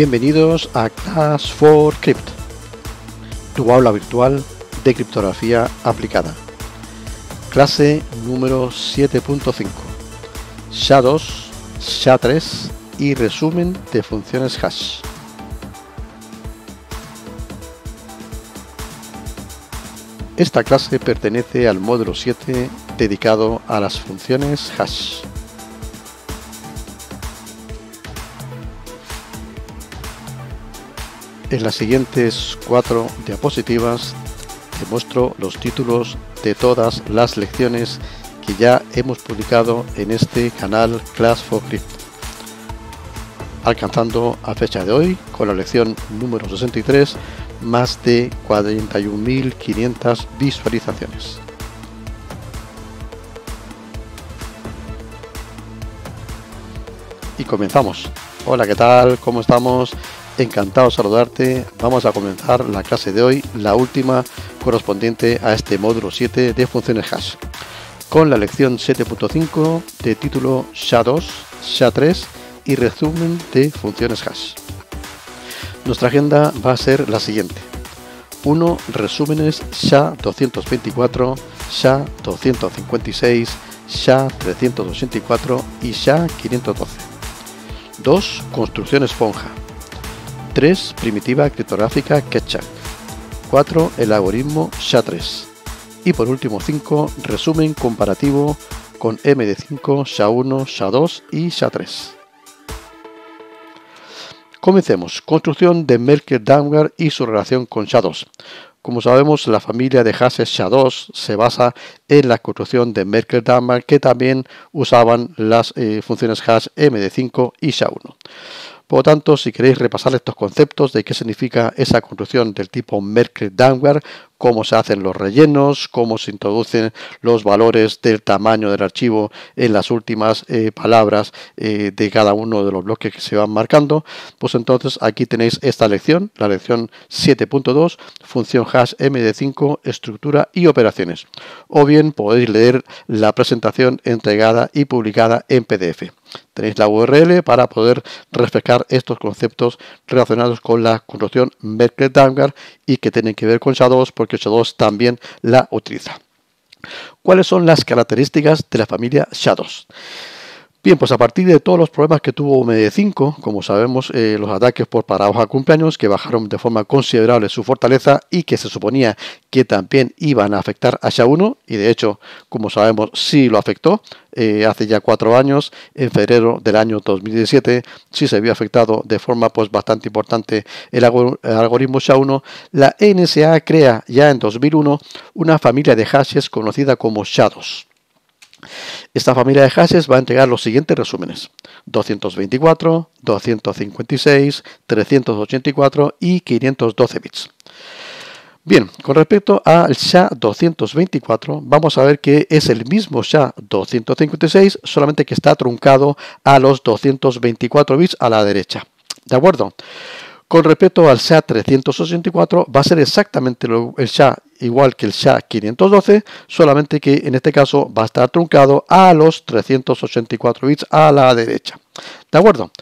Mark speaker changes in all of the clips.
Speaker 1: Bienvenidos a clash 4 Crypt, tu aula virtual de criptografía aplicada. Clase número 7.5. SHA-2, SHA-3 y resumen de funciones hash. Esta clase pertenece al módulo 7 dedicado a las funciones hash. En las siguientes cuatro diapositivas te muestro los títulos de todas las lecciones que ya hemos publicado en este canal Class for Crypto, alcanzando a fecha de hoy con la lección número 63 más de 41.500 visualizaciones. Y comenzamos. Hola, ¿qué tal? ¿Cómo estamos? Encantado de saludarte. Vamos a comenzar la clase de hoy, la última correspondiente a este módulo 7 de funciones hash, con la lección 7.5 de título SHA2, SHA3 y resumen de funciones hash. Nuestra agenda va a ser la siguiente. 1. Resúmenes SHA-224, SHA-256, SHA-384 y SHA-512. 2. Construcción esponja. 3. Primitiva criptográfica Ketchup. 4. El algoritmo SHA-3. Y por último 5. Resumen comparativo con MD5, SHA-1, SHA-2 y SHA-3. Comencemos. Construcción de Merkel Downward y su relación con SHA-2. Como sabemos, la familia de hashes SHA-2 se basa en la construcción de Merkel dammar que también usaban las eh, funciones hash MD5 y SHA-1. Por lo tanto, si queréis repasar estos conceptos de qué significa esa construcción del tipo merkle downward cómo se hacen los rellenos, cómo se introducen los valores del tamaño del archivo en las últimas eh, palabras eh, de cada uno de los bloques que se van marcando, pues entonces aquí tenéis esta lección, la lección 7.2, función hash md5, estructura y operaciones. O bien podéis leer la presentación entregada y publicada en PDF. Tenéis la URL para poder refrescar estos conceptos relacionados con la construcción Merkle-Damgard y que tienen que ver con sha porque que Shadows también la utiliza. ¿Cuáles son las características de la familia Shadows? Bien, pues a partir de todos los problemas que tuvo MD5, como sabemos, eh, los ataques por parados a cumpleaños que bajaron de forma considerable su fortaleza y que se suponía que también iban a afectar a SHA-1. y de hecho, como sabemos, sí lo afectó. Eh, hace ya cuatro años, en febrero del año 2017, sí se vio afectado de forma pues, bastante importante el, el algoritmo SHA-1. La NSA crea ya en 2001 una familia de hashes conocida como SHA-2. Esta familia de hashes va a entregar los siguientes resúmenes: 224, 256, 384 y 512 bits. Bien, con respecto al SHA-224, vamos a ver que es el mismo SHA-256, solamente que está truncado a los 224 bits a la derecha. ¿De acuerdo? Con respecto al SHA 384 va a ser exactamente el SHA igual que el SHA 512, solamente que en este caso va a estar truncado a los 384 bits a la derecha. ¿De acuerdo?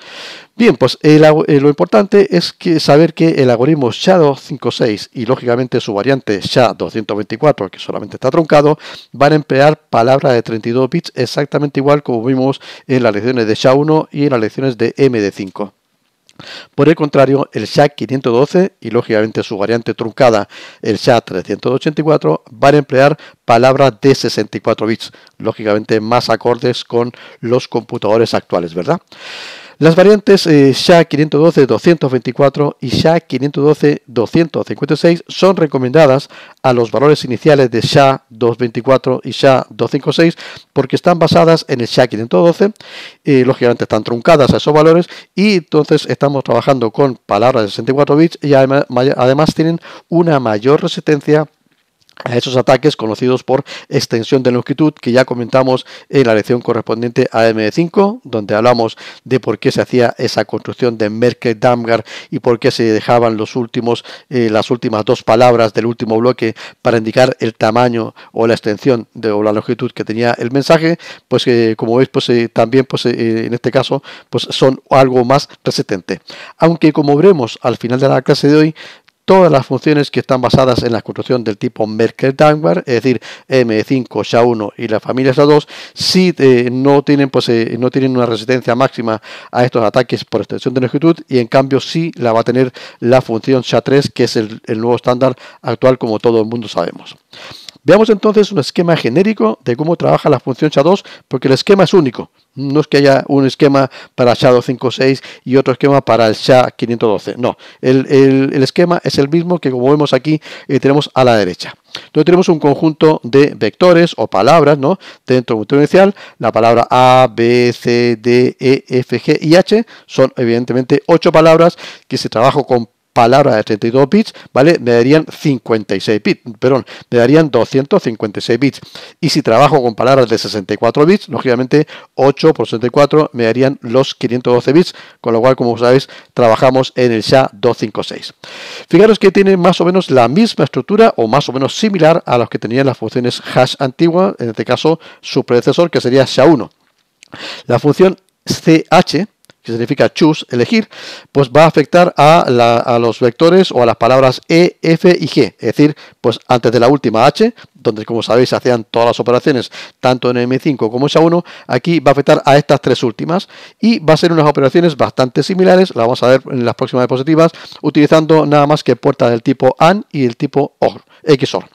Speaker 1: Bien, pues eh, lo importante es saber que el algoritmo SHA-256 y lógicamente su variante SHA-224, que solamente está truncado, van a emplear palabras de 32 bits exactamente igual como vimos en las lecciones de SHA-1 y en las lecciones de MD5. Por el contrario, el SHA 512 y lógicamente su variante truncada, el SHA 384, van a emplear palabras de 64 bits, lógicamente más acordes con los computadores actuales, ¿verdad? Las variantes eh, SHA-512-224 y SHA-512-256 son recomendadas a los valores iniciales de SHA-224 y SHA-256 porque están basadas en el SHA-512, eh, lógicamente están truncadas a esos valores y entonces estamos trabajando con palabras de 64 bits y además, además tienen una mayor resistencia a esos ataques conocidos por extensión de longitud que ya comentamos en la lección correspondiente a m 5 donde hablamos de por qué se hacía esa construcción de Merkel Damgar y por qué se dejaban los últimos, eh, las últimas dos palabras del último bloque para indicar el tamaño o la extensión de, o la longitud que tenía el mensaje, pues que eh, como veis, pues eh, también pues, en este caso pues son algo más resistente. Aunque como veremos al final de la clase de hoy, todas las funciones que están basadas en la construcción del tipo merkel damgard es decir, M5, SHA-1 y la familia SHA-2, sí eh, no, tienen, pues, eh, no tienen una resistencia máxima a estos ataques por extensión de longitud y en cambio sí la va a tener la función SHA-3, que es el nuevo estándar actual como todo el mundo sabemos. Veamos entonces un esquema genérico de cómo trabaja la función SHA-2, porque el esquema es único. No es que haya un esquema para SHA 256 y otro esquema para el SHA 512. No, el, esquema es el mismo que como vemos aquí eh, tenemos a la derecha. Entonces tenemos un conjunto de vectores o palabras ¿no? dentro del vector inicial. La palabra A, B, C, D, E, F, G y H son evidentemente ocho palabras que se trabajan con palabras de 32 bits, ¿vale? Me darían 56 bits, perdón, me darían 256 bits. Y si trabajo con palabras de 64 bits, lógicamente 8 por 64 me darían los 512 bits, con lo cual, como sabéis, trabajamos en el SHA-256. Fijaros que tiene más o menos la misma estructura o más o menos similar a los que tenían las funciones hash antiguas, en este caso su predecesor, que sería SHA-1. La función CH que significa choose, elegir, pues va a afectar a, los vectores o a las palabras E, F y G. Es decir, pues antes de la última H, donde como sabéis hacían todas las operaciones, tanto en M5 como en SA1, aquí va a afectar a estas tres últimas y va a ser unas operaciones bastante similares, la vamos a ver en las próximas diapositivas, utilizando nada más que puertas del tipo AND y el tipo OR, XOR.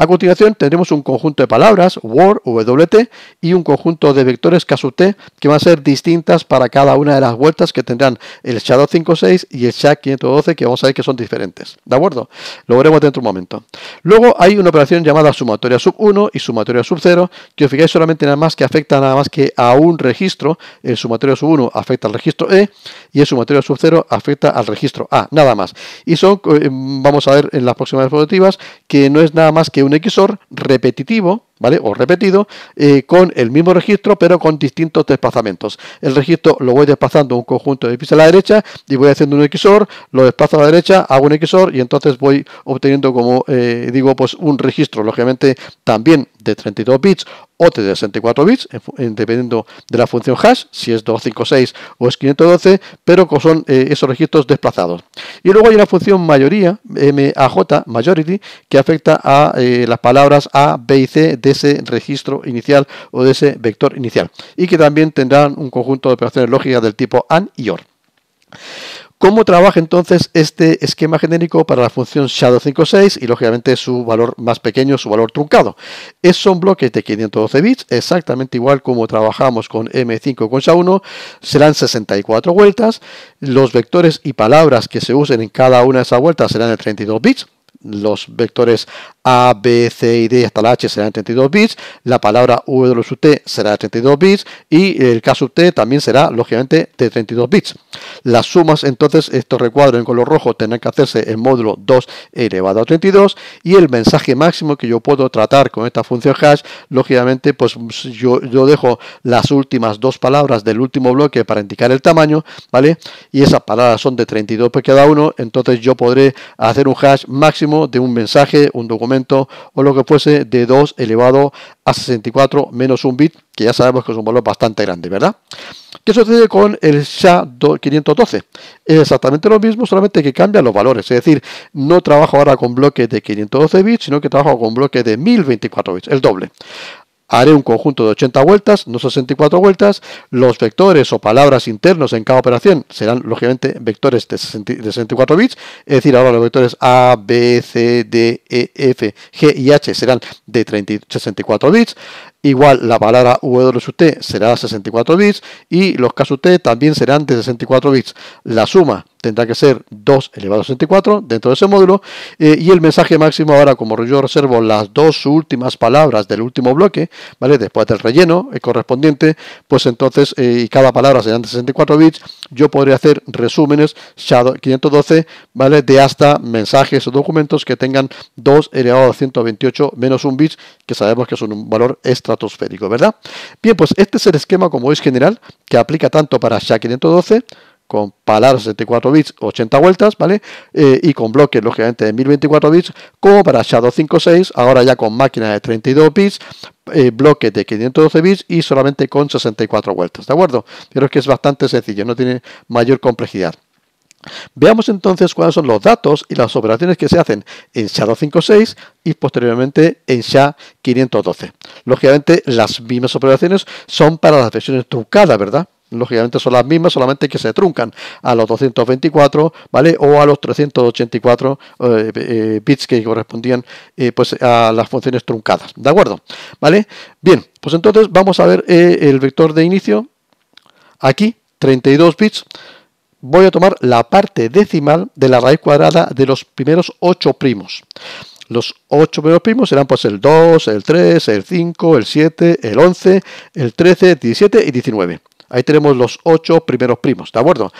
Speaker 1: A continuación tendremos un conjunto de palabras, word, wt, y un conjunto de vectores t que van a ser distintas para cada una de las vueltas que tendrán el SHA 56 y el SHA 512 que vamos a ver que son diferentes. ¿De acuerdo? Lo veremos dentro de un momento. Luego hay una operación llamada sumatoria sub 1 y sumatoria sub 0 que os fijáis solamente nada más que afecta nada más que a un registro. El sumatorio sub 1 afecta al registro E y el sumatorio sub 0 afecta al registro A, nada más. Y son, eh, vamos a ver en las próximas diapositivas, que no es nada más que un un XOR repetitivo, ¿vale? O repetido, eh, con el mismo registro, pero con distintos desplazamientos. El registro lo voy desplazando un conjunto de píxeles a la derecha y voy haciendo un XOR, lo desplazo a la derecha, hago un XOR y entonces voy obteniendo, como eh, digo, pues un registro. Lógicamente también 32 bits o de 64 bits, dependiendo de la función hash, si es 256 o es 512, pero son eh, esos registros desplazados. Y luego hay una función mayoría, MAJ, majority, que afecta a eh, las palabras A, B y C de ese registro inicial o de ese vector inicial, y que también tendrán un conjunto de operaciones lógicas del tipo AND y OR. ¿Cómo trabaja entonces este esquema genérico para la función shadow 56 y lógicamente su valor más pequeño, su valor truncado? Es, un bloques de 512 bits, exactamente igual como trabajamos con M5 con SHA-1, serán 64 vueltas, los vectores y palabras que se usen en cada una de esas vueltas serán de 32 bits, los vectores a, B, C y D hasta la H serán 32 bits, la palabra W será de 32 bits y el caso T también será, lógicamente, de 32 bits. Las sumas, entonces, estos recuadros en color rojo tendrán que hacerse en módulo 2 elevado a 32 y el mensaje máximo que yo puedo tratar con esta función hash, lógicamente, pues yo, yo dejo las últimas dos palabras del último bloque para indicar el tamaño, ¿vale? Y esas palabras son de 32 por cada uno, entonces yo podré hacer un hash máximo de un mensaje, un documento, o lo que fuese de 2 elevado a 64 menos un bit, que ya sabemos que es un valor bastante grande, ¿verdad? ¿Qué sucede con el SHA-512? Es exactamente lo mismo, solamente que cambian los valores. Es decir, no trabajo ahora con bloques de 512 bits, sino que trabajo con bloques de 1024 bits, el doble haré un conjunto de 80 vueltas, no 64 vueltas, los vectores o palabras internos en cada operación serán lógicamente vectores de, 64 bits, es decir, ahora los vectores A, B, C, D, E, F, G y H serán de 64 bits, Igual la palabra wt será 64 bits y los KSUT también serán de 64 bits. La suma tendrá que ser 2 elevado a 64 dentro de ese módulo eh, y el mensaje máximo ahora como yo reservo las dos últimas palabras del último bloque vale después del relleno eh, correspondiente pues entonces eh, y cada palabra serán de 64 bits yo podría hacer resúmenes 512 vale de hasta mensajes o documentos que tengan 2 elevado a 128 menos 1 bits que sabemos que es un valor extra atmosférico, ¿verdad? Bien, pues este es el esquema, como veis, general, que aplica tanto para SHA-512 con palabras 64 bits, 80 vueltas, ¿vale? Eh, y con bloques, lógicamente, de 1024 bits, como para SHA-256, ahora ya con máquinas de 32 bits, eh, bloques de 512 bits y solamente con 64 vueltas, ¿de acuerdo? Pero es que es bastante sencillo, no tiene mayor complejidad. Veamos entonces cuáles son los datos y las operaciones que se hacen en SHA-256 y posteriormente en SHA-512. Lógicamente, las mismas operaciones son para las versiones truncadas ¿verdad? Lógicamente son las mismas, solamente que se truncan a los 224, ¿vale? O a los 384 eh, eh, bits que correspondían eh, pues a las funciones truncadas, ¿de acuerdo? ¿Vale? Bien, pues entonces vamos a ver el vector de inicio. Aquí, 32 bits voy a tomar la parte decimal de la raíz cuadrada de los primeros 8 primos. Los 8 primeros primos serán pues el 2, el 3, el 5, el 7, el 11, el 13, 17 y 19. Ahí tenemos los ocho primeros primos, ¿de acuerdo?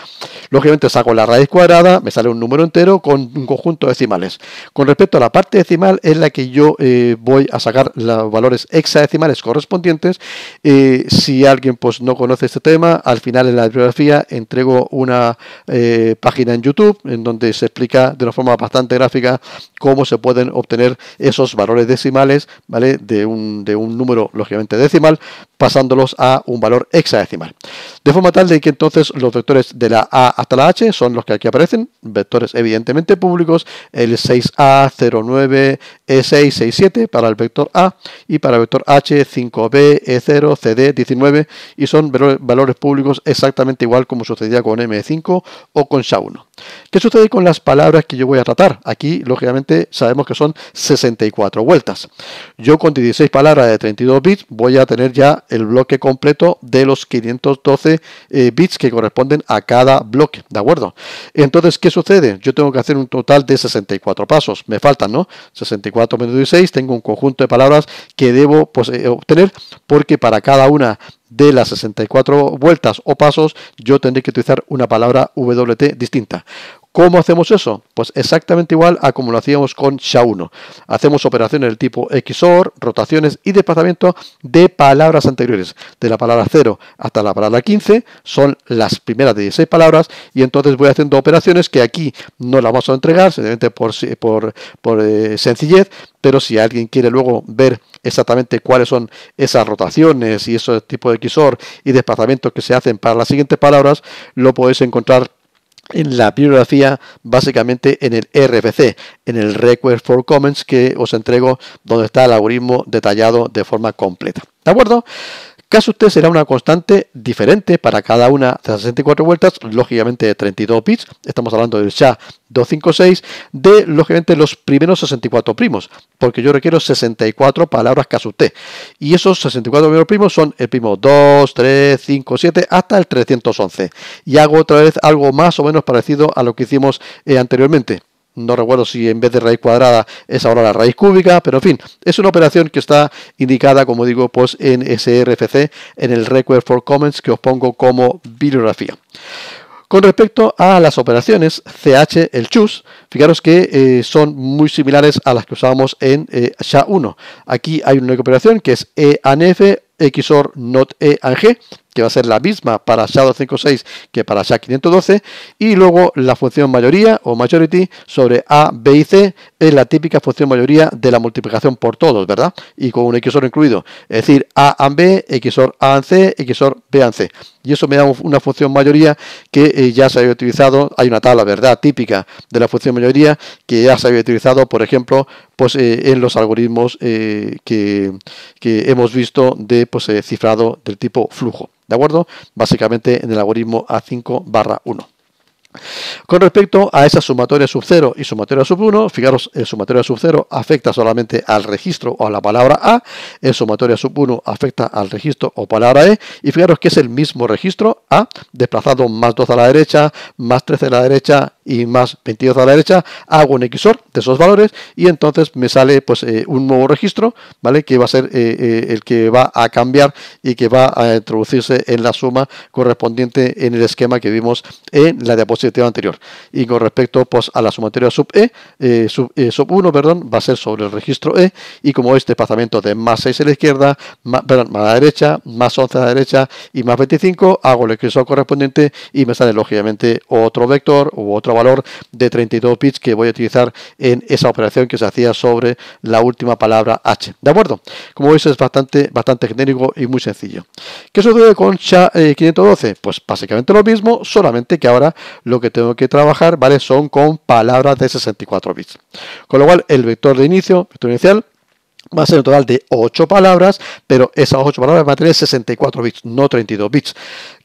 Speaker 1: Lógicamente saco la raíz cuadrada, me sale un número entero con un conjunto de decimales. Con respecto a la parte decimal es la que yo eh, voy a sacar los valores hexadecimales correspondientes. Eh, si alguien pues no conoce este tema, al final en la bibliografía entrego una eh, página en YouTube en donde se explica de una forma bastante gráfica cómo se pueden obtener esos valores decimales, ¿vale? De un, de un número lógicamente decimal, pasándolos a un valor hexadecimal. De forma tal de que entonces los vectores de la A hasta la H son los que aquí aparecen, vectores evidentemente públicos, el 6A, 09, E6, 67 para el vector A y para el vector H, 5B, E0, CD, 19 y son valores públicos exactamente igual como sucedía con M5 o con SHA1. ¿Qué sucede con las palabras que yo voy a tratar? Aquí, lógicamente, sabemos que son 64 vueltas. Yo con 16 palabras de 32 bits voy a tener ya el bloque completo de los 500 12 eh, bits que corresponden a cada bloque, ¿de acuerdo? Entonces, ¿qué sucede? Yo tengo que hacer un total de 64 pasos, me faltan, ¿no? 64 menos 16, tengo un conjunto de palabras que debo pues, eh, obtener porque para cada una de las 64 vueltas o pasos yo tendré que utilizar una palabra WT distinta. ¿Cómo hacemos eso? Pues exactamente igual a como lo hacíamos con SHA-1. Hacemos operaciones del tipo XOR, rotaciones y desplazamiento de palabras anteriores. De la palabra 0 hasta la palabra 15 son las primeras de 16 palabras y entonces voy haciendo operaciones que aquí no las vamos a entregar, simplemente por, eh, sencillez, pero si alguien quiere luego ver exactamente cuáles son esas rotaciones y esos tipos de XOR y desplazamientos que se hacen para las siguientes palabras, lo podéis encontrar en la bibliografía, básicamente en el RFC, en el Request for Comments que os entrego, donde está el algoritmo detallado de forma completa. ¿De acuerdo? Caso T este será una constante diferente para cada una de las 64 vueltas, lógicamente 32 bits, estamos hablando del SHA-256, de lógicamente los primeros 64 primos, porque yo requiero 64 palabras caso T. Y esos 64 primeros primos son el primo 2, 3, 5, 7, hasta el 311. Y hago otra vez algo más o menos parecido a lo que hicimos eh, anteriormente no recuerdo si en vez de raíz cuadrada es ahora la raíz cúbica, pero en fin, es una operación que está indicada, como digo, pues en SRFC, en el Request for Comments, que os pongo como bibliografía. Con respecto a las operaciones CH, el chus, fijaros que eh, son muy similares a las que usábamos en eh, SHA-1. Aquí hay una operación que es EANF, XOR NOT E que va a ser la misma para SHA 56 que para SHA 512, y luego la función mayoría o majority sobre A, B y C es la típica función mayoría de la multiplicación por todos, ¿verdad? Y con un XOR incluido, es decir, A and B, XOR A and C, XOR B and C. Y eso me da una función mayoría que eh, ya se había utilizado, hay una tabla, ¿verdad?, típica de la función mayoría que ya se había utilizado, por ejemplo, pues eh, en los algoritmos eh, que, hemos visto de pues, cifrado del tipo flujo. ¿De acuerdo? Básicamente en el algoritmo A5 barra 1. Con respecto a esa sumatoria sub 0 y sumatoria sub 1, fijaros, el eh, sumatoria sub 0 afecta solamente al registro o a la palabra A, el eh, sumatoria sub 1 afecta al registro o palabra E, y fijaros que es el mismo registro A, desplazado más 2 a la derecha, más 13 a la derecha, y más 22 a la derecha, hago un XOR de esos valores y entonces me sale pues eh, un nuevo registro, ¿vale? Que va a ser eh, eh, el que va a cambiar y que va a introducirse en la suma correspondiente en el esquema que vimos en la diapositiva anterior. Y con respecto pues a la suma sub E, sub, 1, perdón, va a ser sobre el registro E y como este desplazamiento de más 6 a la izquierda, más, más a la derecha, más 11 a la derecha y más 25, hago el XOR correspondiente y me sale lógicamente otro vector u otro valor de 32 bits que voy a utilizar en esa operación que se hacía sobre la última palabra H. ¿De acuerdo? Como veis es bastante, bastante genérico y muy sencillo. ¿Qué sucede con SHA-512? Eh, pues básicamente lo mismo, solamente que ahora lo que tengo que trabajar, ¿vale? Son con palabras de 64 bits. Con lo cual, el vector de inicio, vector inicial, va a ser un total de 8 palabras, pero esas 8 palabras van a tener 64 bits, no 32 bits.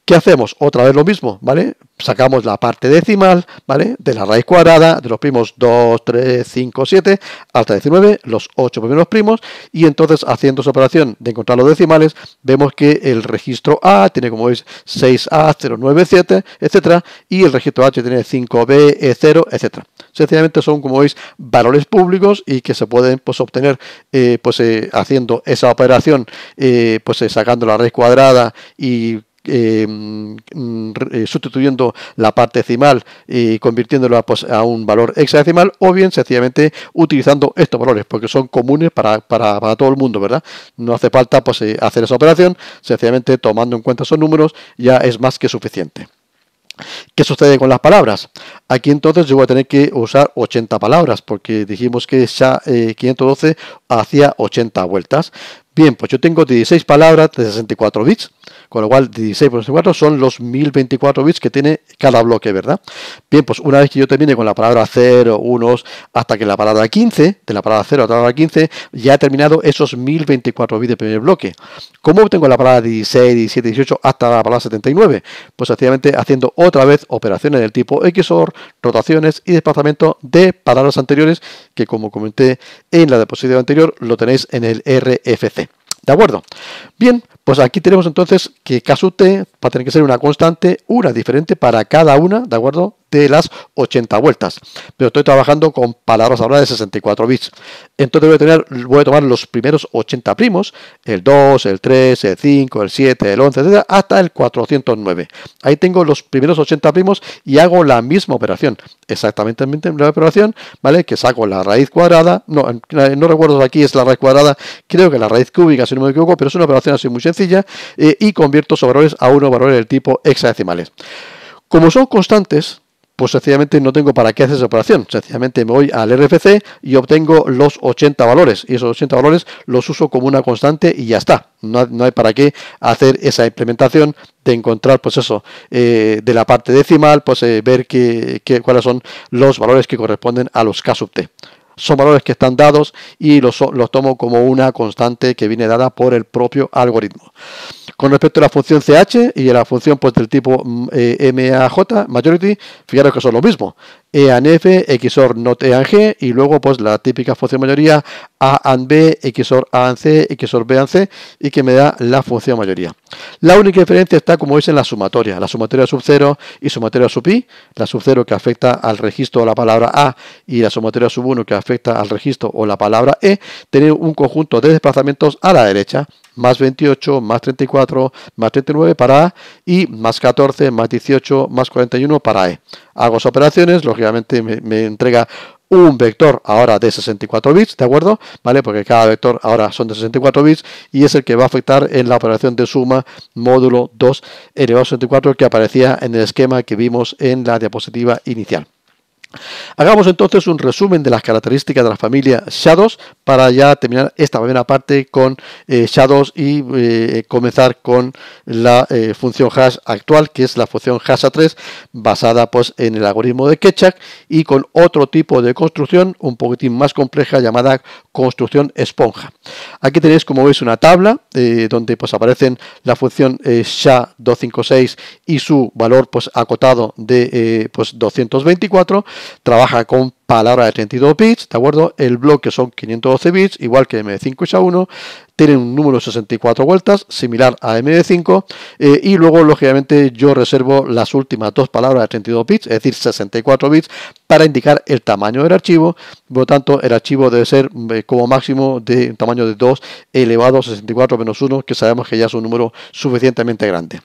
Speaker 1: ¿Qué hacemos? Otra vez lo mismo, ¿vale? Sacamos la parte decimal, ¿vale? De la raíz cuadrada, de los primos 2, 3, 5, 7, hasta 19, los 8 primeros primos, y entonces haciendo esa operación de encontrar los decimales, vemos que el registro A tiene, como veis, 6A, 0, 9, 7, etcétera, y el registro H tiene 5B, E0, etcétera. Sencillamente son, como veis, valores públicos y que se pueden pues, obtener eh, pues, eh, haciendo esa operación, eh, pues sacando la raíz cuadrada y Em, sustituyendo la parte decimal y convirtiéndola pues, a un valor hexadecimal o bien sencillamente utilizando estos valores porque son comunes para, todo el mundo, ¿verdad? No hace falta pues, eh, hacer esa operación, sencillamente tomando en cuenta esos números ya es más que suficiente. ¿Qué sucede con las palabras? Aquí entonces yo voy a tener que usar 80 palabras porque dijimos que ya 512 eh, hacía 80 vueltas. Bien, pues yo tengo 16 palabras de 64 bits, con lo cual 16 por 64 son los 1024 bits que tiene cada bloque, ¿verdad? Bien, pues una vez que yo termine con la palabra 0, 1, hasta que la palabra 15, de la palabra 0 a la palabra 15, ya he terminado esos 1024 bits de primer bloque. ¿Cómo obtengo la palabra 16, 17, 18 hasta la palabra 79? Pues sencillamente haciendo otra vez operaciones del tipo XOR, rotaciones y desplazamiento de palabras anteriores, que como comenté en la diapositiva anterior, lo tenéis en el RFC. ¿De acuerdo? Bien, pues aquí tenemos entonces que caso t va a tener que ser una constante, una diferente para cada una, ¿de acuerdo? de las 80 vueltas. Pero estoy trabajando con palabras ahora de 64 bits. Entonces voy a, tener, voy a tomar los primeros 80 primos, el 2, el 3, el 5, el 7, el 11, etc. hasta el 409. Ahí tengo los primeros 80 primos y hago la misma operación. Exactamente la misma operación, ¿vale? Que saco la raíz cuadrada. No, eh, recuerdo aquí es la raíz cuadrada. Creo que la raíz cúbica, si no me equivoco, pero es una operación así muy sencilla. Eh, y convierto esos valores a unos valores del tipo hexadecimales. Como son constantes, pues sencillamente no tengo para qué hacer esa operación. Sencillamente me voy al RFC y obtengo los 80 valores. Y esos 80 valores los uso como una constante y ya está. No, hay para qué hacer esa implementación de encontrar, pues eso, eh, de la parte decimal, pues eh, ver qué cuáles son los valores que corresponden a los K sub T son valores que están dados y los, los, tomo como una constante que viene dada por el propio algoritmo. Con respecto a la función CH y a la función pues, del tipo MAJ, mm, eh, majority, fijaros que son lo mismo. E and XOR not E y luego pues la típica función mayoría A and B, XOR A C, XOR B C, y que me da la función mayoría. La única diferencia está, como veis, en la sumatoria, la sumatoria sub 0 y sumatoria sub i, la sub 0 que afecta al registro o la palabra A y la sumatoria sub 1 que afecta al registro o la palabra E, tener un conjunto de desplazamientos a la derecha, más 28, más 34, más 39 para A y más 14, más 18, más 41 para E hago operaciones, lógicamente me, entrega un vector ahora de 64 bits, ¿de acuerdo? ¿Vale? Porque cada vector ahora son de 64 bits y es el que va a afectar en la operación de suma módulo 2 elevado a 64 que aparecía en el esquema que vimos en la diapositiva inicial. Hagamos entonces un resumen de las características de la familia Shadows para ya terminar esta primera parte con sha eh, Shadows y eh, comenzar con la eh, función hash actual, que es la función hash 3 basada pues, en el algoritmo de Ketchak y con otro tipo de construcción un poquitín más compleja llamada construcción esponja. Aquí tenéis como veis una tabla donde pues, aparecen la función SHA256 y su valor pues, acotado de pues, 224 trabaja con palabras de 32 bits, ¿de acuerdo? El bloque son 512 bits, igual que M5 sa 1 tienen un número de 64 vueltas, similar a MD5, eh, y luego, lógicamente, yo reservo las últimas dos palabras de 32 bits, es decir, 64 bits, para indicar el tamaño del archivo. Por lo tanto, el archivo debe ser eh, como máximo de un tamaño de 2 elevado a 64 menos 1, que sabemos que ya es un número suficientemente grande.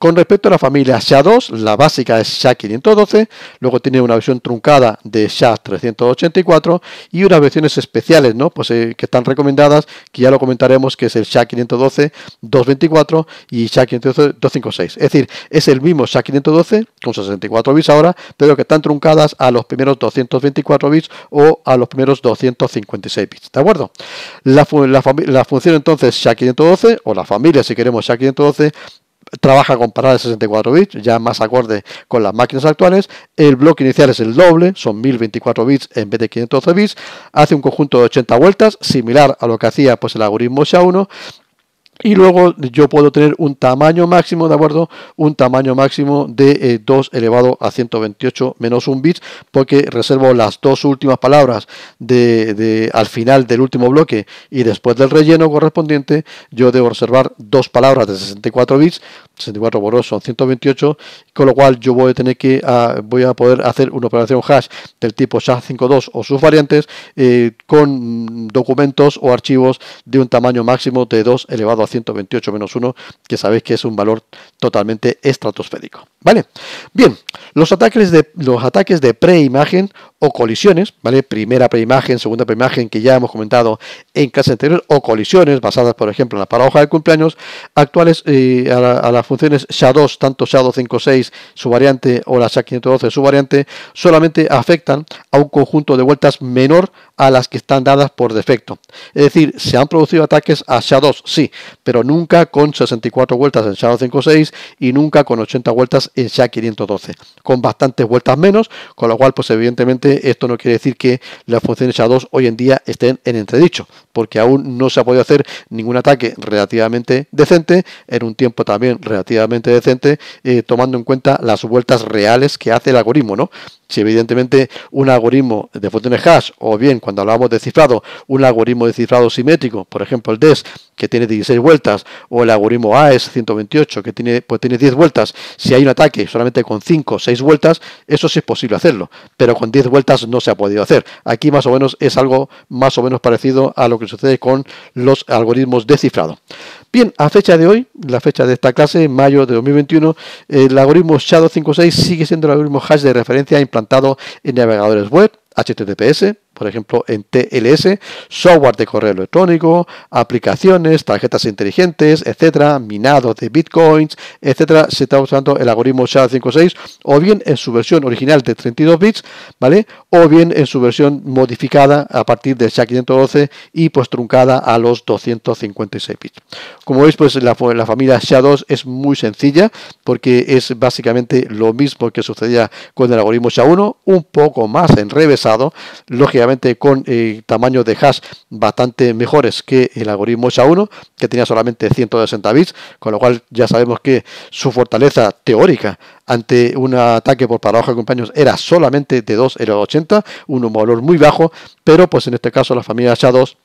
Speaker 1: Con respecto a la familia SHA-2, la básica es SHA-512, luego tiene una versión truncada de SHA-384 y unas versiones especiales, ¿no? Pues eh, que están recomendadas, que ya lo comentaré que es el SHA 512 224 y SHA 512 256. Es decir, es el mismo SHA 512 con 64 bits ahora, pero que están truncadas a los primeros 224 bits o a los primeros 256 bits. ¿De acuerdo? La, la, la función entonces SHA 512 o la familia si queremos SHA 512 trabaja con paradas de 64 bits, ya más acorde con las máquinas actuales. El bloque inicial es el doble, son 1024 bits en vez de 512 bits. Hace un conjunto de 80 vueltas, similar a lo que hacía pues, el algoritmo SHA-1 y luego yo puedo tener un tamaño máximo, ¿de acuerdo? Un tamaño máximo de 2 eh, elevado a 128 menos 1 bits, porque reservo las dos últimas palabras de, al final del último bloque y después del relleno correspondiente, yo debo reservar dos palabras de 64 bits, 64 por 2 son 128, con lo cual yo voy a tener que, ah, voy a poder hacer una operación hash del tipo SHA-52 o sus variantes eh, con documentos o archivos de un tamaño máximo de 2 elevado a 128 menos 1, que sabéis que es un valor totalmente estratosférico. ¿Vale? Bien, los ataques de, los ataques de preimagen o colisiones, ¿vale? Primera preimagen, segunda preimagen que ya hemos comentado en clase anterior, o colisiones basadas, por ejemplo, en la paradoja de cumpleaños, actuales eh, a, las funciones SHA-2, tanto SHA-256 su variante o la SHA-512 su variante, solamente afectan a un conjunto de vueltas menor a las que están dadas por defecto. Es decir, se han producido ataques a SHA-2, sí, pero nunca con 64 vueltas en SHA-256 y nunca con 80 vueltas en SHA-512 con bastantes vueltas menos, con lo cual pues evidentemente esto no quiere decir que las funciones A2 hoy en día estén en entredicho, porque aún no se ha podido hacer ningún ataque relativamente decente en un tiempo también relativamente decente, eh, tomando en cuenta las vueltas reales que hace el algoritmo, ¿no? Si evidentemente un algoritmo de funciones hash, o bien cuando hablamos de cifrado, un algoritmo de cifrado simétrico, por ejemplo el DES, que tiene 16 vueltas, o el algoritmo AES 128, que tiene, pues, tiene 10 vueltas, si hay un ataque solamente con 5 o vueltas, eso sí es posible hacerlo, pero con 10 vueltas no se ha podido hacer. Aquí más o menos es algo más o menos parecido a lo que sucede con los algoritmos de cifrado. Bien, a fecha de hoy, la fecha de esta clase, mayo de 2021, el algoritmo Shadow 56 sigue siendo el algoritmo hash de referencia implantado en navegadores web, HTTPS, por ejemplo, en TLS, software de correo electrónico, aplicaciones, tarjetas inteligentes, etcétera, minado de bitcoins, etcétera, se está usando el algoritmo SHA-56, o bien en su versión original de 32 bits, ¿vale? O bien en su versión modificada a partir del SHA-512 y pues truncada a los 256 bits. Como veis, pues la, la familia SHA-2 es muy sencilla, porque es básicamente lo mismo que sucedía con el algoritmo SHA-1, un poco más enrevesado, lógicamente con eh, tamaños de hash bastante mejores que el algoritmo sha 1 que tenía solamente 160 bits, con lo cual ya sabemos que su fortaleza teórica ante un ataque por paradoja de compañeros era solamente de 2 80, un valor muy bajo, pero pues en este caso la familia sha 2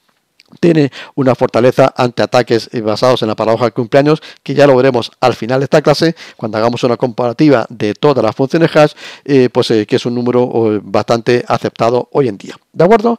Speaker 1: tiene una fortaleza ante ataques basados en la paradoja de cumpleaños, que ya lo veremos al final de esta clase, cuando hagamos una comparativa de todas las funciones hash, eh, pues eh, que es un número eh, bastante aceptado hoy en día. ¿De acuerdo?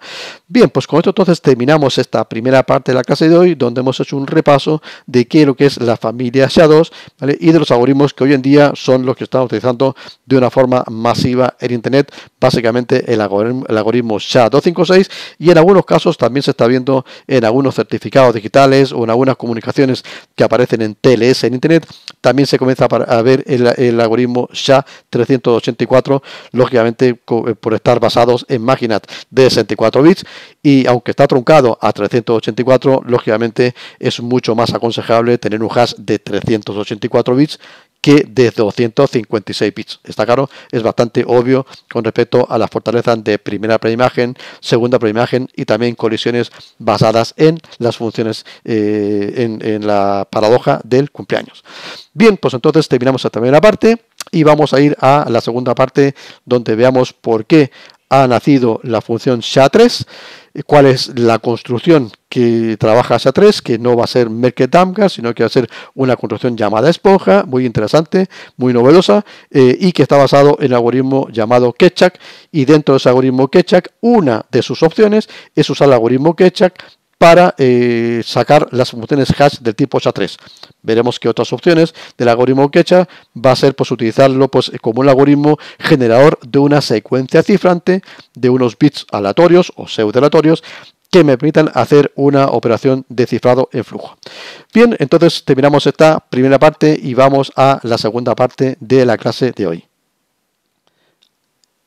Speaker 1: Bien, pues con esto entonces terminamos esta primera parte de la clase de hoy, donde hemos hecho un repaso de qué es lo que es la familia SHA-2 ¿vale? y de los algoritmos que hoy en día son los que están utilizando de una forma masiva en Internet, básicamente el algoritmo, SHA-256 y en algunos casos también se está viendo en algunos certificados digitales o en algunas comunicaciones que aparecen en TLS en Internet, también se comienza a ver el, el algoritmo SHA-384, lógicamente eh, por estar basados en máquinas de 64 bits y aunque está truncado a 384, lógicamente es mucho más aconsejable tener un hash de 384 bits que de 256 bits. Está claro, es bastante obvio con respecto a las fortalezas de primera preimagen, segunda preimagen y también colisiones basadas en las funciones eh, en, en la paradoja del cumpleaños. Bien, pues entonces terminamos esta primera parte y vamos a ir a la segunda parte donde veamos por qué ha nacido la función SHA-3, eh, cuál es la construcción que trabaja SHA-3, que no va a ser merkle sino que va a ser una construcción llamada esponja, muy interesante, muy novelosa, eh, y que está basado en algoritmo llamado Ketchak, y dentro de ese algoritmo Ketchak, una de sus opciones es usar el algoritmo Ketchak para eh, sacar las funciones hash del tipo SHA-3. Veremos que otras opciones del algoritmo quecha va a ser pues, utilizarlo pues, como un algoritmo generador de una secuencia cifrante de unos bits aleatorios o pseudo que me permitan hacer una operación de cifrado en flujo. Bien, entonces terminamos esta primera parte y vamos a la segunda parte de la clase de hoy.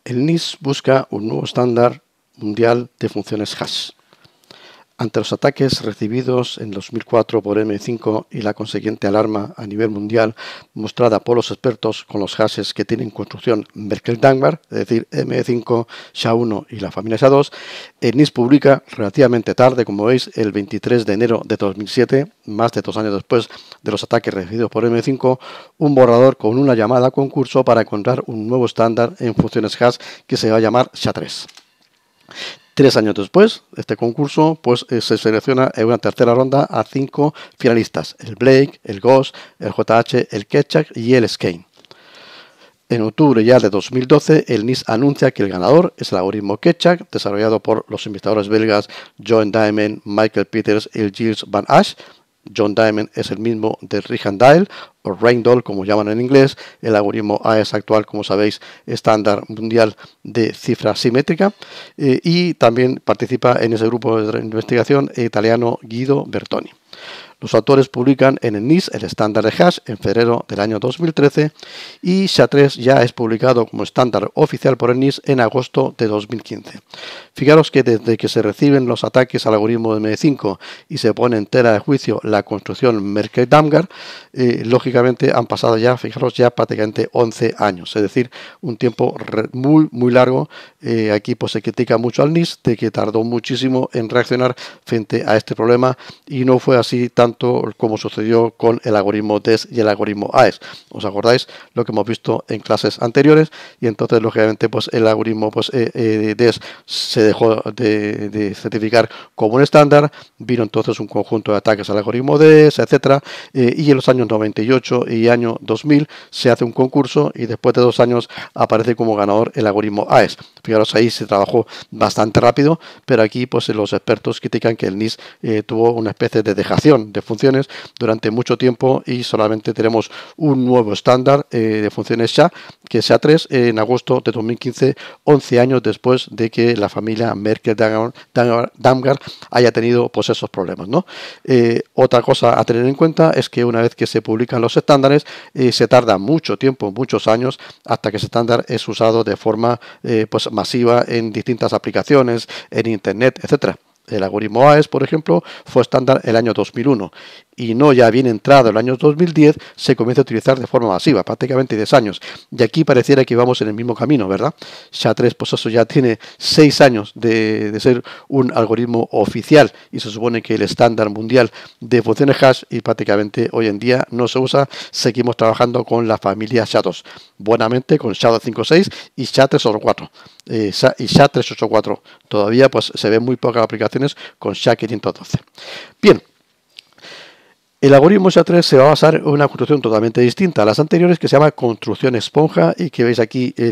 Speaker 1: El NIS busca un nuevo estándar mundial de funciones hash. Ante los ataques recibidos en 2004 por M5 y la consiguiente alarma a nivel mundial mostrada por los expertos con los hashes que tienen construcción Merkel-Dagmar, es decir, M5, SHA-1 y la familia SHA-2, el NIS publica relativamente tarde, como veis, el 23 de enero de 2007, más de dos años después de los ataques recibidos por M5, un borrador con una llamada a concurso para encontrar un nuevo estándar en funciones hash que se va a llamar SHA-3. Tres años después, este concurso, pues eh, se selecciona en una tercera ronda a cinco finalistas, el Blake, el Ghost, el JH, el Ketchak y el Skane. En octubre ya de 2012, el NIS anuncia que el ganador es el algoritmo Ketchak, desarrollado por los investigadores belgas John Diamond, Michael Peters y Gilles Van Asch, John Diamond es el mismo de Rijandael o Reindol como llaman en inglés. El algoritmo A es actual, como sabéis, estándar mundial de cifra simétrica. Eh, y también participa en ese grupo de investigación eh, italiano Guido Bertoni. Los autores publican en el NIS el estándar de hash en febrero del año 2013 y SHA-3 ya es publicado como estándar oficial por el NIS en agosto de 2015. Fijaros que desde que se reciben los ataques al algoritmo de MD5 y se pone en tela de juicio la construcción Merkel-Damgar, eh, lógicamente han pasado ya, fijaros, ya prácticamente 11 años, es decir, un tiempo muy, muy largo. Eh, aquí pues se critica mucho al NIS de que tardó muchísimo en reaccionar frente a este problema y no fue así tanto como sucedió con el algoritmo DES y el algoritmo AES. ¿Os acordáis lo que hemos visto en clases anteriores? Y entonces, lógicamente, pues el algoritmo pues, eh, eh, DES se dejó de, certificar como un estándar, vino entonces un conjunto de ataques al algoritmo DES, etcétera, eh, y en los años 98 y año 2000 se hace un concurso y después de dos años aparece como ganador el algoritmo AES. Fijaros ahí se trabajó bastante rápido, pero aquí pues los expertos critican que el NIS tuvo una especie de dejación de funciones durante mucho tiempo y solamente tenemos un nuevo estándar eh, de funciones ya que sea 3 en agosto de 2015, 11 años después de que la familia Merkel-Damgar haya tenido pues, esos problemas. ¿no? Eh, otra cosa a tener en cuenta es que una vez que se publican los estándares, eh, se tarda mucho tiempo, muchos años, hasta que ese estándar es usado de forma pues, masiva en distintas aplicaciones, en Internet, etcétera. El algoritmo AES, por ejemplo, fue estándar el año 2001 y no ya bien entrado el año 2010, se comienza a utilizar de forma masiva, prácticamente 10 años. Y aquí pareciera que vamos en el mismo camino, ¿verdad? SHA-3, pues eso ya tiene 6 años de, ser un algoritmo oficial y se supone que el estándar mundial de funciones hash y prácticamente hoy en día no se usa, seguimos trabajando con la familia SHA-2, buenamente con SHA-256 y SHA-384. Eh, y SHA-384 todavía pues se ven muy pocas aplicaciones con SHA-512. Bien, el algoritmo sha 3 se va a basar en una construcción totalmente distinta a las anteriores que se llama construcción esponja y que veis aquí eh,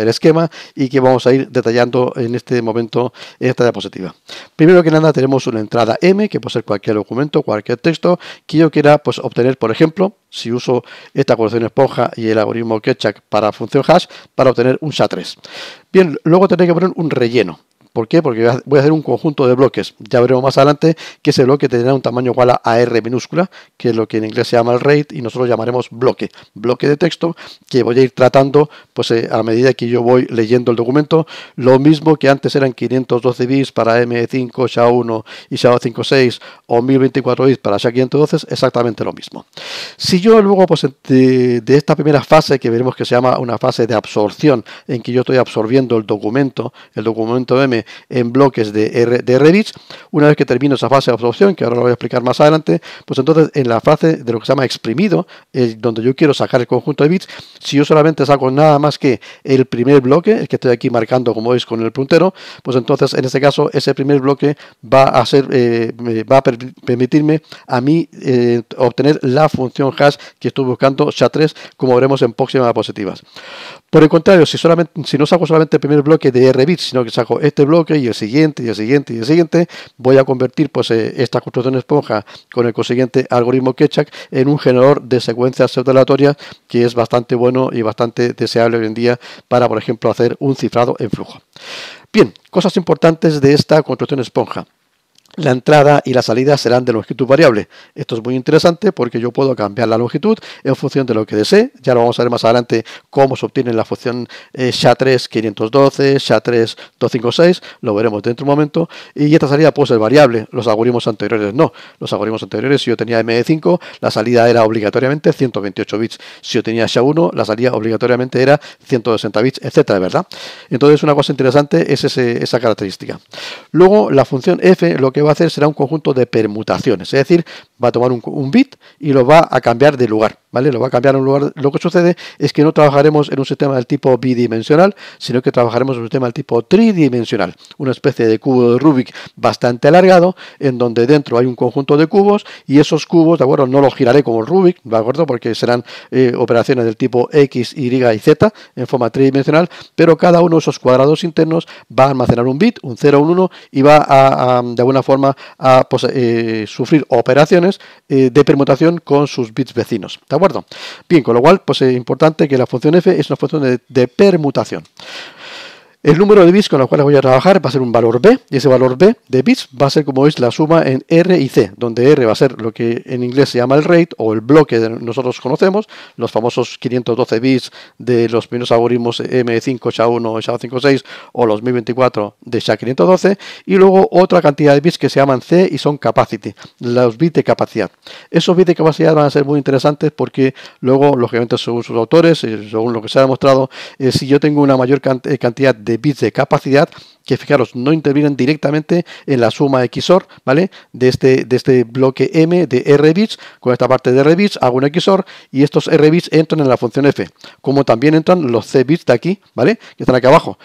Speaker 1: el, esquema y que vamos a ir detallando en este momento en esta diapositiva. Primero que nada tenemos una entrada M que puede ser cualquier documento, cualquier texto que yo quiera pues, obtener, por ejemplo, si uso esta construcción esponja y el algoritmo Ketchak para función hash para obtener un sha 3 Bien, luego tendré que poner un relleno. ¿Por qué? Porque voy a hacer un conjunto de bloques. Ya veremos más adelante que ese bloque tendrá un tamaño igual a R minúscula, que es lo que en inglés se llama el RAID, y nosotros llamaremos bloque, bloque de texto, que voy a ir tratando pues, eh, a medida que yo voy leyendo el documento. Lo mismo que antes eran 512 bits para M5, SHA-1 y SHA-56, o 1024 bits para SHA-512, exactamente lo mismo. Si yo luego, pues, de esta primera fase, que veremos que se llama una fase de absorción, en que yo estoy absorbiendo el documento, el documento M, en bloques de, R, de Una vez que termino esa fase de absorción, que ahora lo voy a explicar más adelante, pues entonces en la fase de lo que se llama exprimido, es donde yo quiero sacar el conjunto de bits, si yo solamente saco nada más que el primer bloque, el que estoy aquí marcando como veis con el puntero, pues entonces en este caso ese primer bloque va a ser, eh, va a permitirme a mí eh, obtener la función hash que estoy buscando, SHA-3, como veremos en próximas diapositivas. Por el contrario, si, solamente, si no saco solamente el primer bloque de R bits, sino que saco este bloque, bloque y el siguiente y el siguiente y el siguiente, voy a convertir pues, eh, esta construcción esponja con el consiguiente algoritmo Ketchak en un generador de secuencias pseudoaleatorias que es bastante bueno y bastante deseable hoy en día para, por ejemplo, hacer un cifrado en flujo. Bien, cosas importantes de esta construcción esponja la entrada y la salida serán de longitud variable. Esto es muy interesante porque yo puedo cambiar la longitud en función de lo que desee. Ya lo vamos a ver más adelante cómo se obtiene la función SHA-3 512, SHA-3 256. Lo veremos dentro de un momento. Y esta salida puede ser variable. Los algoritmos anteriores no. Los algoritmos anteriores, si yo tenía MD5, la salida era obligatoriamente 128 bits. Si yo tenía SHA-1, la salida obligatoriamente era 160 bits, etcétera, ¿verdad? Entonces, una cosa interesante es esa característica. Luego, la función F, lo que que va a hacer será un conjunto de permutaciones, es decir, va a tomar un, bit y lo va a cambiar de lugar, ¿vale? Lo va a cambiar un lugar. Lo que sucede es que no trabajaremos en un sistema del tipo bidimensional, sino que trabajaremos en un sistema del tipo tridimensional, una especie de cubo de Rubik bastante alargado, en donde dentro hay un conjunto de cubos y esos cubos, ¿de acuerdo? No los giraré como el Rubik, ¿de acuerdo? Porque serán eh, operaciones del tipo X, Y y Z en forma tridimensional, pero cada uno de esos cuadrados internos va a almacenar un bit, un 0, un 1 y va a, de alguna forma a pues, eh, sufrir operaciones eh, de permutación con sus bits vecinos. ¿De acuerdo? Bien, con lo cual, pues es importante que la función f es una función de permutación. El número de bits con los cuales voy a trabajar va a ser un valor B, y ese valor B de bits va a ser como es la suma en R y C, donde R va a ser lo que en inglés se llama el rate o el bloque que nosotros conocemos, los famosos 512 bits de los primeros algoritmos M5, SHA-1, SHA-56 o los 1024 de SHA-512, y luego otra cantidad de bits que se llaman C y son capacity, los bits de capacidad. Esos bits de capacidad van a ser muy interesantes porque luego, lógicamente, según sus autores, eh, según lo que se ha demostrado, eh, si yo tengo una mayor eh, cantidad de bits de capacidad que fijaros no intervienen directamente en la suma XOR ¿vale? de, este, de este bloque M de R bits con esta parte de R bits hago un XOR y estos R bits entran en la función F como también entran los C bits de aquí ¿vale? que están aquí abajo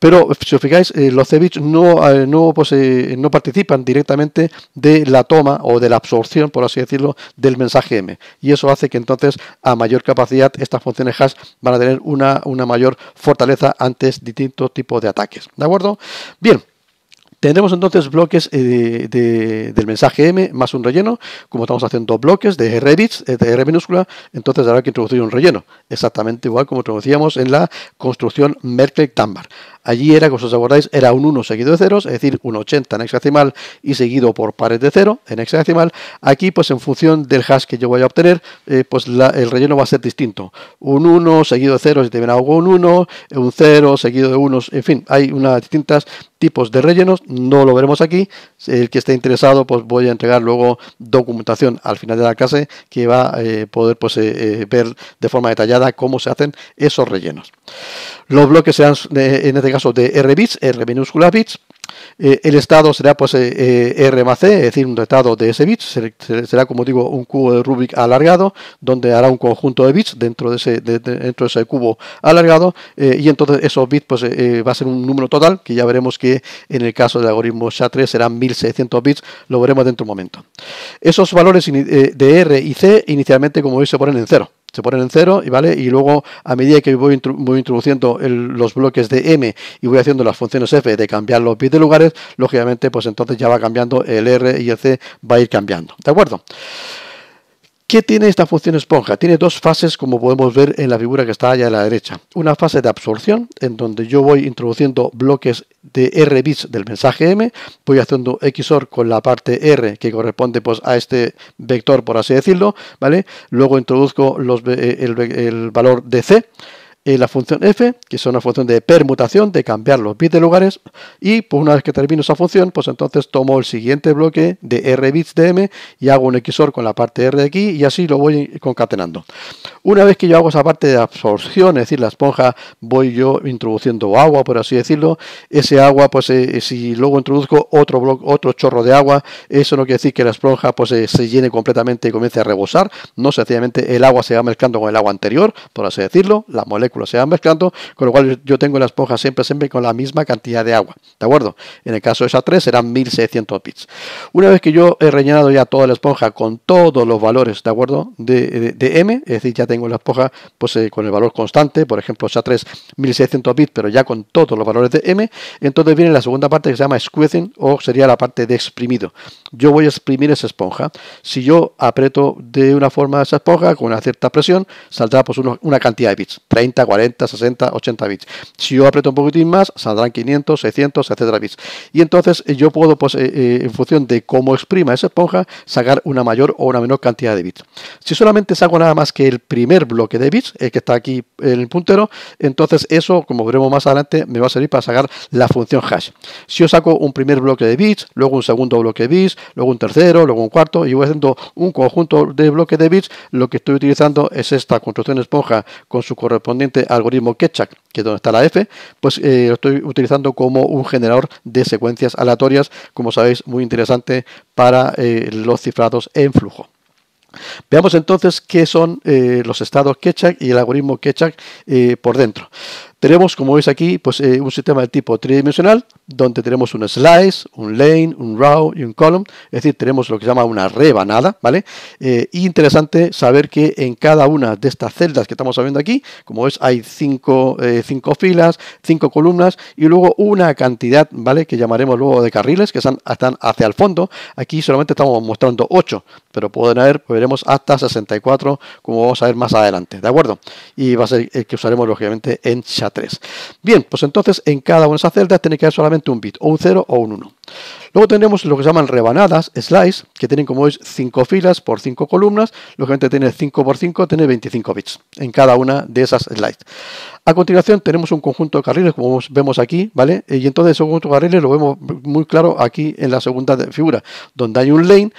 Speaker 1: pero si os fijáis, eh, los C no, eh, no, pues, no participan directamente de la toma o de la absorción, por así decirlo, del mensaje M. Y eso hace que entonces, a mayor capacidad, estas funciones hash van a tener una, una mayor fortaleza ante distintos tipos de ataques. ¿De acuerdo? Bien. Tendremos entonces bloques eh, del mensaje M más un relleno, como estamos haciendo bloques de R bits, de R minúscula, entonces habrá que introducir un relleno, exactamente igual como introducíamos en la construcción Merkel-Tambar. Allí era, que os acordáis, era un 1 seguido de ceros, es decir, un 80 en hexadecimal y seguido por pares de 0 en hexadecimal. Aquí, pues en función del hash que yo voy a obtener, eh, pues el relleno va a ser distinto. Un 1 seguido de ceros si te viene algo un 1, un 0 seguido de unos, en fin, hay unas distintas tipos de rellenos, no lo veremos aquí. El que esté interesado, pues voy a entregar luego documentación al final de la clase que va a eh, poder pues, eh, ver de forma detallada cómo se hacen esos rellenos. Los bloques se este caso de R bits, R minúscula bits. Eh, el estado será pues eh, eh, R más C, es decir, un estado de ese bits, será como digo un cubo de Rubik alargado, donde hará un conjunto de bits dentro de ese, dentro de ese cubo alargado, y entonces esos bits pues va a ser un número total, que ya veremos que en el caso del algoritmo SHA-3 serán 1600 bits, lo veremos dentro de un momento. Esos valores de R y C inicialmente como veis se ponen en cero, se ponen en cero y vale y luego a medida que voy, introduciendo los bloques de m y voy haciendo las funciones f de cambiar los bits de lugares lógicamente pues entonces ya va cambiando el r y el c va a ir cambiando de acuerdo ¿Qué tiene esta función esponja? Tiene dos fases, como podemos ver en la figura que está allá a la derecha. Una fase de absorción, en donde yo voy introduciendo bloques de R bits del mensaje M, voy haciendo XOR con la parte R que corresponde pues, a este vector, por así decirlo, ¿vale? Luego introduzco los, eh, el, el valor de C, eh, la función f, que es una función de permutación, de cambiar los bits de lugares, y pues una vez que termino esa función, pues entonces tomo el siguiente bloque de r bits de m y hago un XOR con la parte r de aquí y así lo voy concatenando. Una vez que yo hago esa parte de absorción, es decir, la esponja, voy yo introduciendo agua, por así decirlo, ese agua, pues eh, eh, si luego introduzco otro, bloque, otro chorro de agua, eso no quiere decir que la esponja pues se llene completamente y comience a rebosar, no, sencillamente el agua se va mezclando con el agua anterior, por así decirlo, la se van mezclando, con lo cual yo tengo la esponja siempre, siempre con la misma cantidad de agua, ¿de acuerdo? En el caso de esa 3 serán 1600 bits. Una vez que yo he rellenado ya toda la esponja con todos los valores, ¿de acuerdo? De, M, es decir, ya tengo la esponja pues, eh, con el valor constante, por ejemplo, esa 3, 1600 bits, pero ya con todos los valores de M, entonces viene la segunda parte que se llama squeezing o sería la parte de exprimido. Yo voy a exprimir esa esponja. Si yo aprieto de una forma esa esponja con una cierta presión, saldrá pues, una cantidad de bits, 30 40, 60, 80 bits. Si yo aprieto un poquitín más, saldrán 500, 600, etcétera bits. Y entonces eh, yo puedo, pues, eh, eh, en función de cómo exprima esa esponja, sacar una mayor o una menor cantidad de bits. Si solamente saco nada más que el primer bloque de bits, el que está aquí en el puntero, entonces eso, como veremos más adelante, me va a servir para sacar la función hash. Si yo saco un primer bloque de bits, luego un segundo bloque de bits, luego un tercero, luego un cuarto, y voy haciendo un conjunto de bloques de bits, lo que estoy utilizando es esta construcción esponja con su correspondiente algoritmo Ketchak, que es donde está la F, pues eh, lo estoy utilizando como un generador de secuencias aleatorias, como sabéis, muy interesante para eh, los cifrados en flujo. Veamos entonces qué son eh, los estados Ketchak y el algoritmo Ketchak por dentro. Tenemos, como veis aquí, pues, eh, un sistema de tipo tridimensional, donde tenemos un slice, un lane, un row y un column, es decir, tenemos lo que se llama una rebanada, ¿vale? Eh, interesante saber que en cada una de estas celdas que estamos viendo aquí, como ves, hay eh, cinco, filas, cinco columnas y luego una cantidad, ¿vale? Que llamaremos luego de carriles, que están, hacia el fondo. Aquí solamente estamos mostrando ocho pero pueden pues veremos hasta 64, como vamos a ver más adelante, ¿de acuerdo? Y va a ser el que usaremos lógicamente en SHA-3. Bien, pues entonces en cada una de esas celdas tiene que haber solamente un bit, o un 0 o un 1. Luego tenemos lo que se llaman rebanadas, slice, que tienen como es cinco filas por cinco columnas, lógicamente tiene 5 por 5, tiene 25 bits en cada una de esas slides. A continuación tenemos un conjunto de carriles, como vemos aquí, ¿vale? Y entonces ese conjunto de carriles lo vemos muy claro aquí en la segunda figura, donde hay un lane,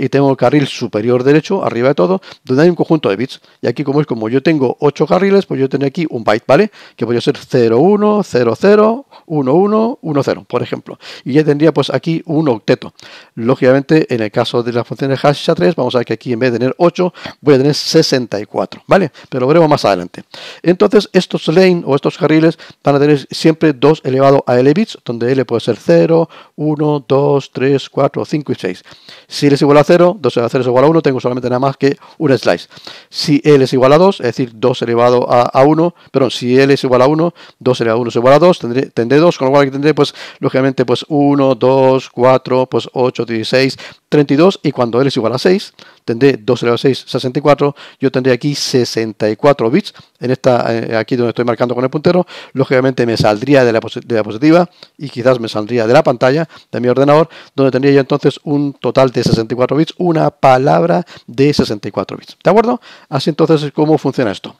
Speaker 1: Y tengo el carril superior derecho, arriba de todo, donde hay un conjunto de bits. Y aquí como es, como yo tengo 8 carriles, pues yo tengo aquí un byte, ¿vale? Que podría ser 0, 1, 0, 0, 1, 1, 0, por ejemplo. Y ya tendría pues aquí un octeto. Lógicamente, en el caso de las funciones hash 3 vamos a ver que aquí en vez de tener 8, voy a tener 64, ¿vale? Pero lo veremos más adelante. Entonces, estos lane o estos carriles van a tener siempre 2 elevado a L bits, donde L puede ser 0, 1, 2, 3, 4, 5 y 6. Si L es igual a 0, 2 elevado a 0 es igual a 1, tengo solamente nada más que un slice. Si L es igual a 2, es decir, 2 elevado a, 1, perdón, si L es igual a 1, 2 elevado a 1 es igual a 2, tendré, tendré 2, con lo cual tendré, pues, lógicamente, pues 1, 2, 2, 4, pues 8, 16, 32 y cuando L es igual a 6, tendré 2 elevado 6, 64, yo tendría aquí 64 bits, en esta, eh, aquí donde estoy marcando con el puntero, lógicamente me saldría de la, diapositiva, y quizás me saldría de la pantalla de mi ordenador, donde tendría yo entonces un total de 64 bits, una palabra de 64 bits, ¿de acuerdo? Así entonces es como funciona esto.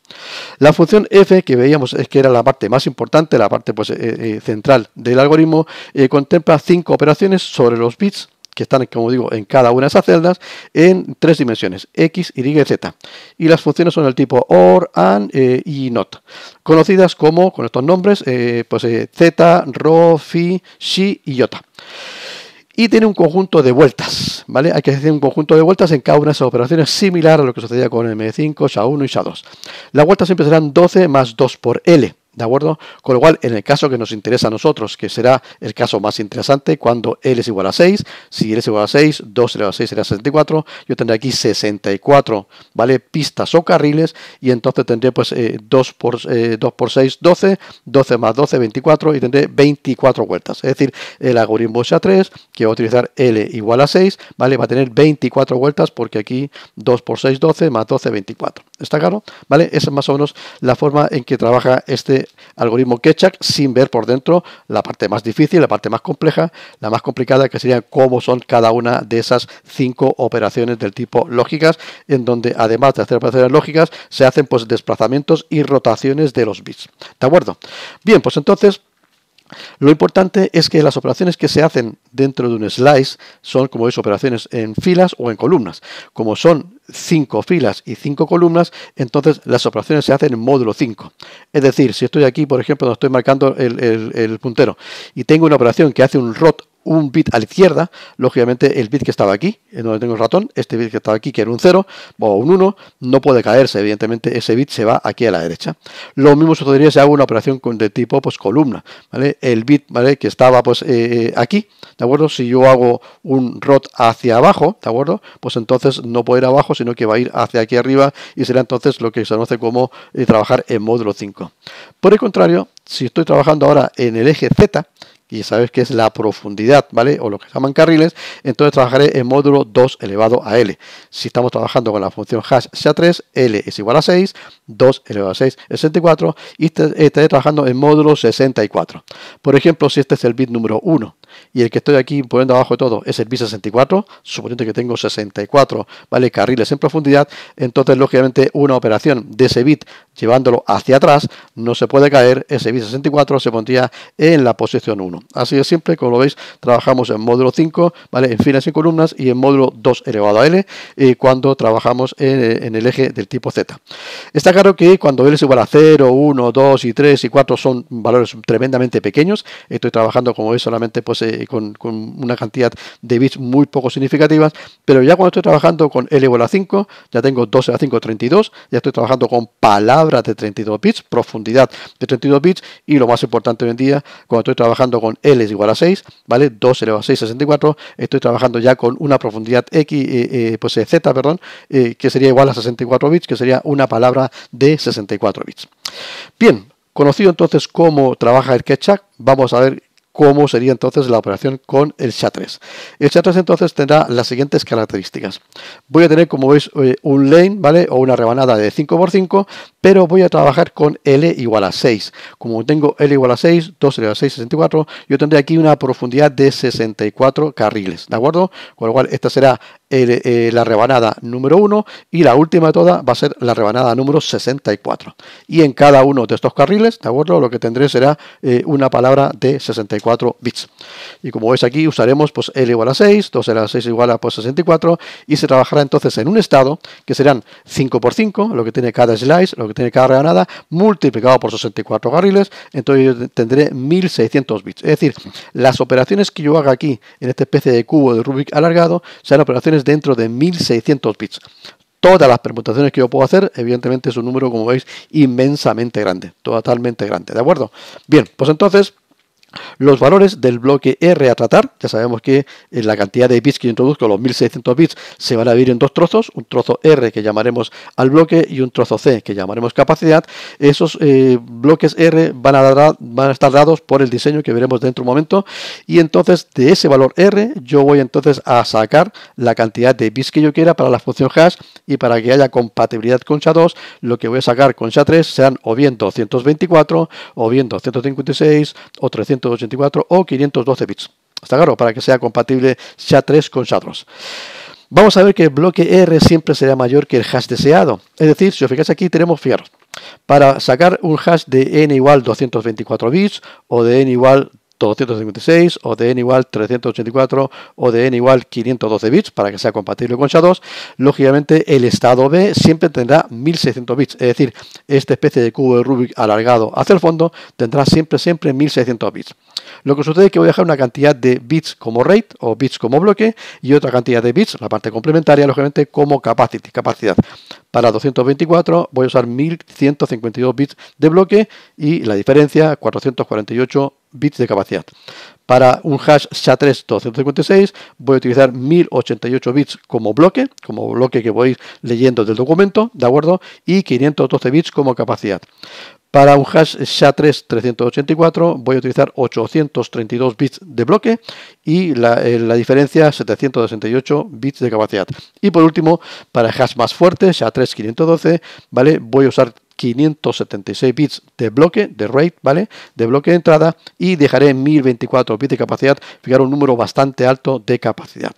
Speaker 1: La función f que veíamos es que era la parte más importante, la parte pues, eh, eh, central del algoritmo, contempla cinco operaciones sobre los bits que están, como digo, en cada una de esas celdas, en tres dimensiones, X, Y, Z. Y las funciones son del tipo OR, AND y NOT, conocidas como, con estos nombres, pues Z, RO, Phi, Xi y Iota. Y tiene un conjunto de vueltas, ¿vale? Hay que hacer un conjunto de vueltas en cada una de esas operaciones similar a lo que sucedía con M5, SHA1 y SHA2. Las vueltas siempre serán 12 más 2 por L. ¿De acuerdo? Con lo cual, en el caso que nos interesa a nosotros, que será el caso más interesante, cuando L es igual a 6, si L es igual a 6, 2 elevado a 6 será 64, yo tendré aquí 64, ¿vale? Pistas o carriles, y entonces tendré pues 2, eh, por, 2 eh, por 6, 12, 12 más 12, 24, y tendré 24 vueltas. Es decir, el algoritmo a 3 que va a utilizar L igual a 6, ¿vale? Va a tener 24 vueltas, porque aquí 2 por 6, 12, más 12, 24. ¿Está claro? ¿Vale? Esa es más o menos la forma en que trabaja este algoritmo Ketchak sin ver por dentro la parte más difícil, la parte más compleja, la más complicada, que sería cómo son cada una de esas cinco operaciones del tipo lógicas, en donde además de hacer operaciones lógicas, se hacen pues desplazamientos y rotaciones de los bits. ¿De acuerdo? Bien, pues entonces... Lo importante es que las operaciones que se hacen dentro de un slice son, como veis, operaciones en filas o en columnas. Como son cinco filas y cinco columnas, entonces las operaciones se hacen en módulo 5. Es decir, si estoy aquí, por ejemplo, donde estoy marcando el puntero y tengo una operación que hace un ROT un bit a la izquierda, lógicamente el bit que estaba aquí, en donde tengo el ratón, este bit que estaba aquí, que era un 0 o un 1, no puede caerse, evidentemente ese bit se va aquí a la derecha. Lo mismo podría si hago una operación de tipo pues, columna, ¿vale? El bit ¿vale? que estaba pues, eh, eh, aquí, ¿de acuerdo? Si yo hago un rot hacia abajo, ¿de acuerdo? Pues entonces no puede ir abajo, sino que va a ir hacia aquí arriba y será entonces lo que se conoce como eh, trabajar en módulo 5. Por el contrario, si estoy trabajando ahora en el eje Z, y sabes que es la profundidad, ¿vale? O lo que se llaman carriles, entonces trabajaré en módulo 2 elevado a L. Si estamos trabajando con la función hash sea 3 L es igual a 6 2 elevado a 6 es 64 y este, estaré trabajando en módulo 64. Por ejemplo, si este es el bit número 1 y el que estoy aquí poniendo abajo de todo es el bit 64, suponiendo que tengo 64 ¿vale? carriles en profundidad, entonces lógicamente una operación de ese bit llevándolo hacia atrás no se puede caer, ese bit 64 se pondría en la posición 1. Así de siempre, como lo veis, trabajamos en módulo 5, ¿vale? en filas y columnas y en módulo 2 elevado a L eh, cuando trabajamos en, en, el eje del tipo Z. Esta claro que cuando L es igual a 0, 1, 2 y 3 y 4 son valores tremendamente pequeños. Estoy trabajando, como veis, solamente pues, eh, con, una cantidad de bits muy poco significativas, pero ya cuando estoy trabajando con L igual a 5, ya tengo 12 a 5, 32, ya estoy trabajando con palabras de 32 bits, profundidad de 32 bits y lo más importante hoy en día, cuando estoy trabajando con L es igual a 6, ¿vale? 2 elevado a 6, 64, estoy trabajando ya con una profundidad X, eh, eh, pues Z, perdón, que sería igual a 64 bits, que sería una palabra de 64 bits. Bien, conocido entonces cómo trabaja el Ketchup, vamos a ver cómo sería entonces la operación con el SHA-3. El SHA-3 entonces tendrá las siguientes características. Voy a tener, como veis, eh, un lane, ¿vale? O una rebanada de 5x5, pero voy a trabajar con L igual a 6. Como tengo L igual a 6, 2 igual a 6, 64, yo tendré aquí una profundidad de 64 carriles, ¿de acuerdo? Con lo cual, esta será eh, la rebanada número 1 y la última toda va a ser la rebanada número 64. Y en cada uno de estos carriles, ¿de acuerdo? Lo que tendré será eh, una palabra de 64 bits. Y como veis aquí, usaremos pues L igual a 6, 2 a 6 igual a 64 pues, y se trabajará entonces en un estado que serán 5 por 5, lo que tiene cada slice, lo que tiene cada rebanada, multiplicado por 64 carriles, entonces yo tendré 1600 bits. Es decir, las operaciones que yo haga aquí en esta especie de cubo de Rubik alargado serán operaciones dentro de 1600 bits. Todas las permutaciones que yo puedo hacer, evidentemente es un número, como veis, inmensamente grande, totalmente grande, ¿de acuerdo? Bien, pues entonces los valores del bloque R a tratar. Ya sabemos que en eh, la cantidad de bits que yo introduzco, los 1600 bits, se van a dividir en dos trozos, un trozo R que llamaremos al bloque y un trozo C que llamaremos capacidad. Esos eh, bloques R van a, estar dados por el diseño que veremos dentro de un momento y entonces de ese valor R yo voy entonces a sacar la cantidad de bits que yo quiera para la función hash y para que haya compatibilidad con SHA-2, lo que voy a sacar con SHA-3 sean o bien 224 o bien 256 o 300 284 o 512 bits. Está claro, para que sea compatible SHA-3 con sha Vamos a ver que el bloque R siempre será mayor que el hash deseado. Es decir, si os fijáis aquí, tenemos fierro Para sacar un hash de n igual 224 bits o de n igual 256 o de n igual 384 o de n igual 512 bits para que sea compatible con SHA-2, lógicamente el estado B siempre tendrá 1600 bits, es decir, esta especie de cubo de Rubik alargado hacia el fondo tendrá siempre siempre 1600 bits. Lo que sucede es que voy a dejar una cantidad de bits como rate o bits como bloque y otra cantidad de bits, la parte complementaria, lógicamente como capacity, capacidad. Para 224 voy a usar 1152 bits de bloque y la diferencia 448 bits de capacidad. Para un hash SHA-3 256 voy a utilizar 1088 bits como bloque, como bloque que voy leyendo del documento, ¿de acuerdo? Y 512 bits como capacidad. Para un hash SHA-3 384 voy a utilizar 832 bits de bloque y la, eh, diferencia 768 bits de capacidad. Y por último, para hash más fuerte, SHA-3 512, ¿vale? voy a usar 576 bits de bloque, de RAID, ¿vale? De bloque de entrada y dejaré 1024 bits de capacidad, fijar un número bastante alto de capacidad.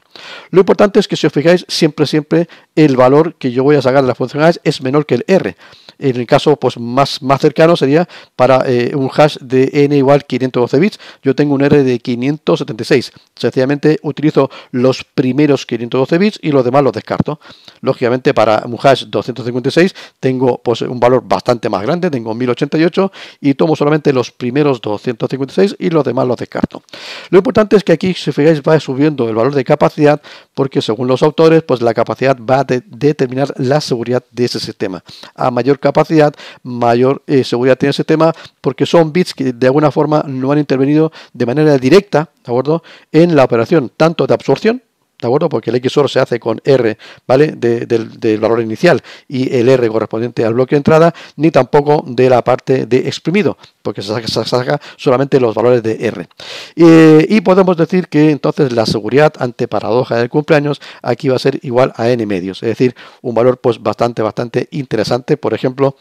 Speaker 1: Lo importante es que si os fijáis, siempre, siempre el valor que yo voy a sacar de las funcionalidades es menor que el R. En el caso pues, más, más cercano sería para eh, un hash de n igual 512 bits, yo tengo un R de 576. Sencillamente utilizo los primeros 512 bits y los demás los descarto. Lógicamente para un hash 256 tengo pues, un valor bastante más grande, tengo 1088 y tomo solamente los primeros 256 y los demás los descarto. Lo importante es que aquí, si fijáis, va subiendo el valor de capacidad porque según los autores, pues la capacidad va a determinar la seguridad de ese sistema. A mayor capacidad, mayor eh, seguridad tiene ese sistema porque son bits que de alguna forma no han intervenido de manera directa, acuerdo?, en la operación tanto de absorción ¿De acuerdo? Porque el XOR se hace con R, ¿vale? del, valor inicial y el R correspondiente al bloque de entrada, ni tampoco de la parte de exprimido, porque se saca, solamente los valores de R. Eh, y podemos decir que entonces la seguridad ante paradoja del cumpleaños aquí va a ser igual a n medios, es decir, un valor pues bastante, bastante interesante. Por ejemplo,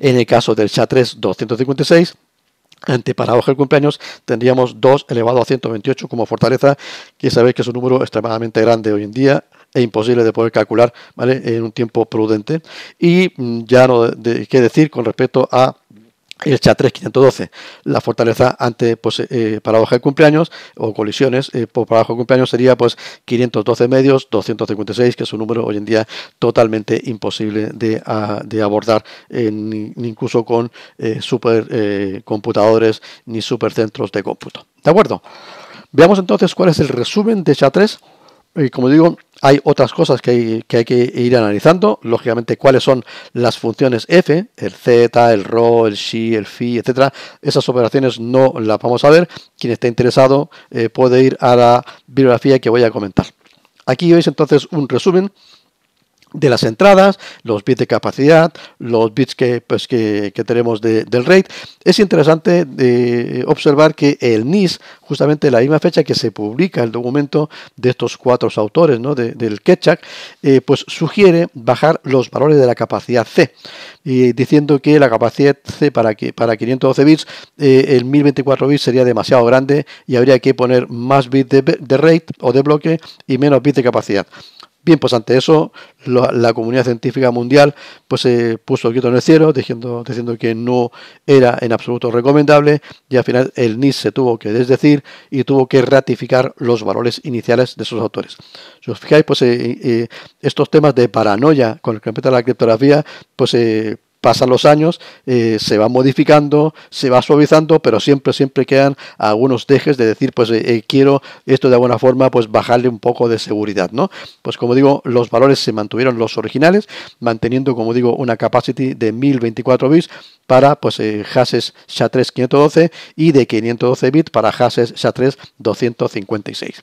Speaker 1: en el caso del SHA-3 256, ante paradoja el cumpleaños tendríamos 2 elevado a 128 como fortaleza, que sabéis que es un número extremadamente grande hoy en día e imposible de poder calcular ¿vale? en un tiempo prudente. Y mm, ya no de, qué decir con respecto a el chat 3512, la fortaleza ante pues, eh, paradoja de cumpleaños o colisiones eh, por paradoja de cumpleaños sería pues 512 medios, 256, que es un número hoy en día totalmente imposible de, abordar, eh, incluso con supercomputadores ni supercentros de cómputo. ¿De acuerdo? Veamos entonces cuál es el resumen de chat 3 y como digo, hay otras cosas que hay, que ir analizando, lógicamente cuáles son las funciones f, el z, el ro, el xi, el fi, etcétera. Esas operaciones no las vamos a ver. Quien esté interesado eh, puede ir a la bibliografía que voy a comentar. Aquí veis entonces un resumen de las entradas, los bits de capacidad, los bits que, pues, que, tenemos de, del RAID. Es interesante de observar que el NIS, justamente la misma fecha que se publica el documento de estos cuatro autores ¿no? del Ketchak, eh, pues sugiere bajar los valores de la capacidad C, y diciendo que la capacidad C para, para 512 bits, eh, el 1024 bits sería demasiado grande y habría que poner más bits de, de RAID o de bloque y menos bits de capacidad. Bien, pues ante eso la comunidad científica mundial pues se eh, puso grito en el cielo diciendo, que no era en absoluto recomendable y al final el NIS se tuvo que desdecir y tuvo que ratificar los valores iniciales de sus autores. Si os fijáis, pues eh, eh, estos temas de paranoia con el que la criptografía, pues pasan los años, eh, se va modificando, se va suavizando, pero siempre, siempre quedan algunos dejes de decir, pues eh, eh, quiero esto de alguna forma, pues bajarle un poco de seguridad, ¿no? Pues como digo, los valores se mantuvieron los originales, manteniendo, como digo, una capacity de 1024 bits para pues eh, hashes SHA-3 512 y de 512 bits para hashes SHA-3 256.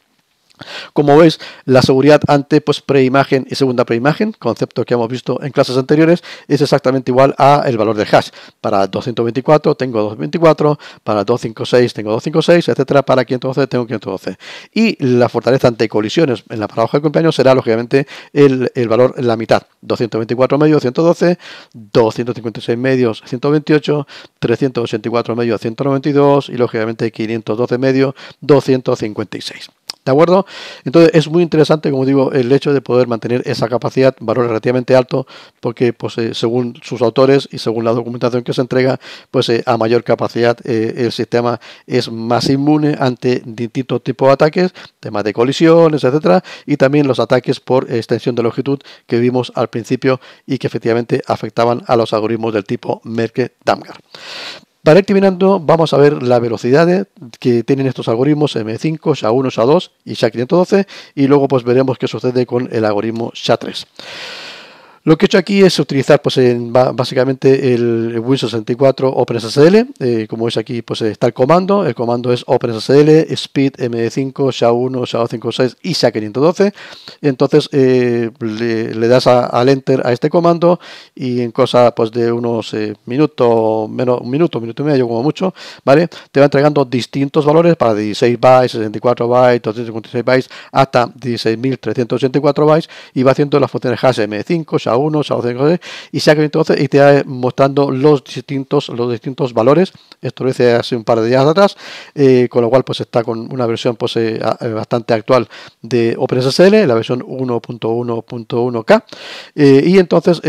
Speaker 1: Como veis, la seguridad ante pues, preimagen y segunda preimagen, concepto que hemos visto en clases anteriores, es exactamente igual a el valor de hash. Para 224 tengo 224, para 256 tengo 256, etcétera, para 512 tengo 512. Y la fortaleza ante colisiones en la paradoja de cumpleaños será lógicamente el, valor en la mitad, 224 medio 112, 256 medios 128, 384 medio 192 y lógicamente 512 medio 256. ¿De acuerdo? Entonces es muy interesante, como digo, el hecho de poder mantener esa capacidad, valor relativamente alto, porque pues, eh, según sus autores y según la documentación que se entrega, pues eh, a mayor capacidad eh, el sistema es más inmune ante distintos tipos de ataques, temas de colisiones, etcétera, y también los ataques por extensión de longitud que vimos al principio y que efectivamente afectaban a los algoritmos del tipo Merkel-Damgar. Para ir terminando, vamos a ver la velocidad que tienen estos algoritmos M5, SHA1, SHA2 y SHA512 y luego pues veremos qué sucede con el algoritmo SHA3. Lo que he hecho aquí es utilizar pues, en, básicamente el Win64 OpenSSL. Eh, como veis aquí pues, eh, está el comando. El comando es OpenSSL, Speed, MD5, SHA-1, SHA-256 y SHA-512. Entonces eh, le, das al Enter a este comando y en cosa pues, de unos minutos, menos un minuto, minuto y medio como mucho, ¿vale? te va entregando distintos valores para 16 bytes, 64 bytes, 256 bytes, hasta 16.384 bytes y va haciendo las funciones hash MD5, SHA uno 1, y se entonces y te va mostrando los distintos, los distintos valores. Esto lo hice hace un par de días atrás, eh, con lo cual pues está con una versión pues, eh, eh, bastante actual de OpenSSL, la versión 1.1.1K. y entonces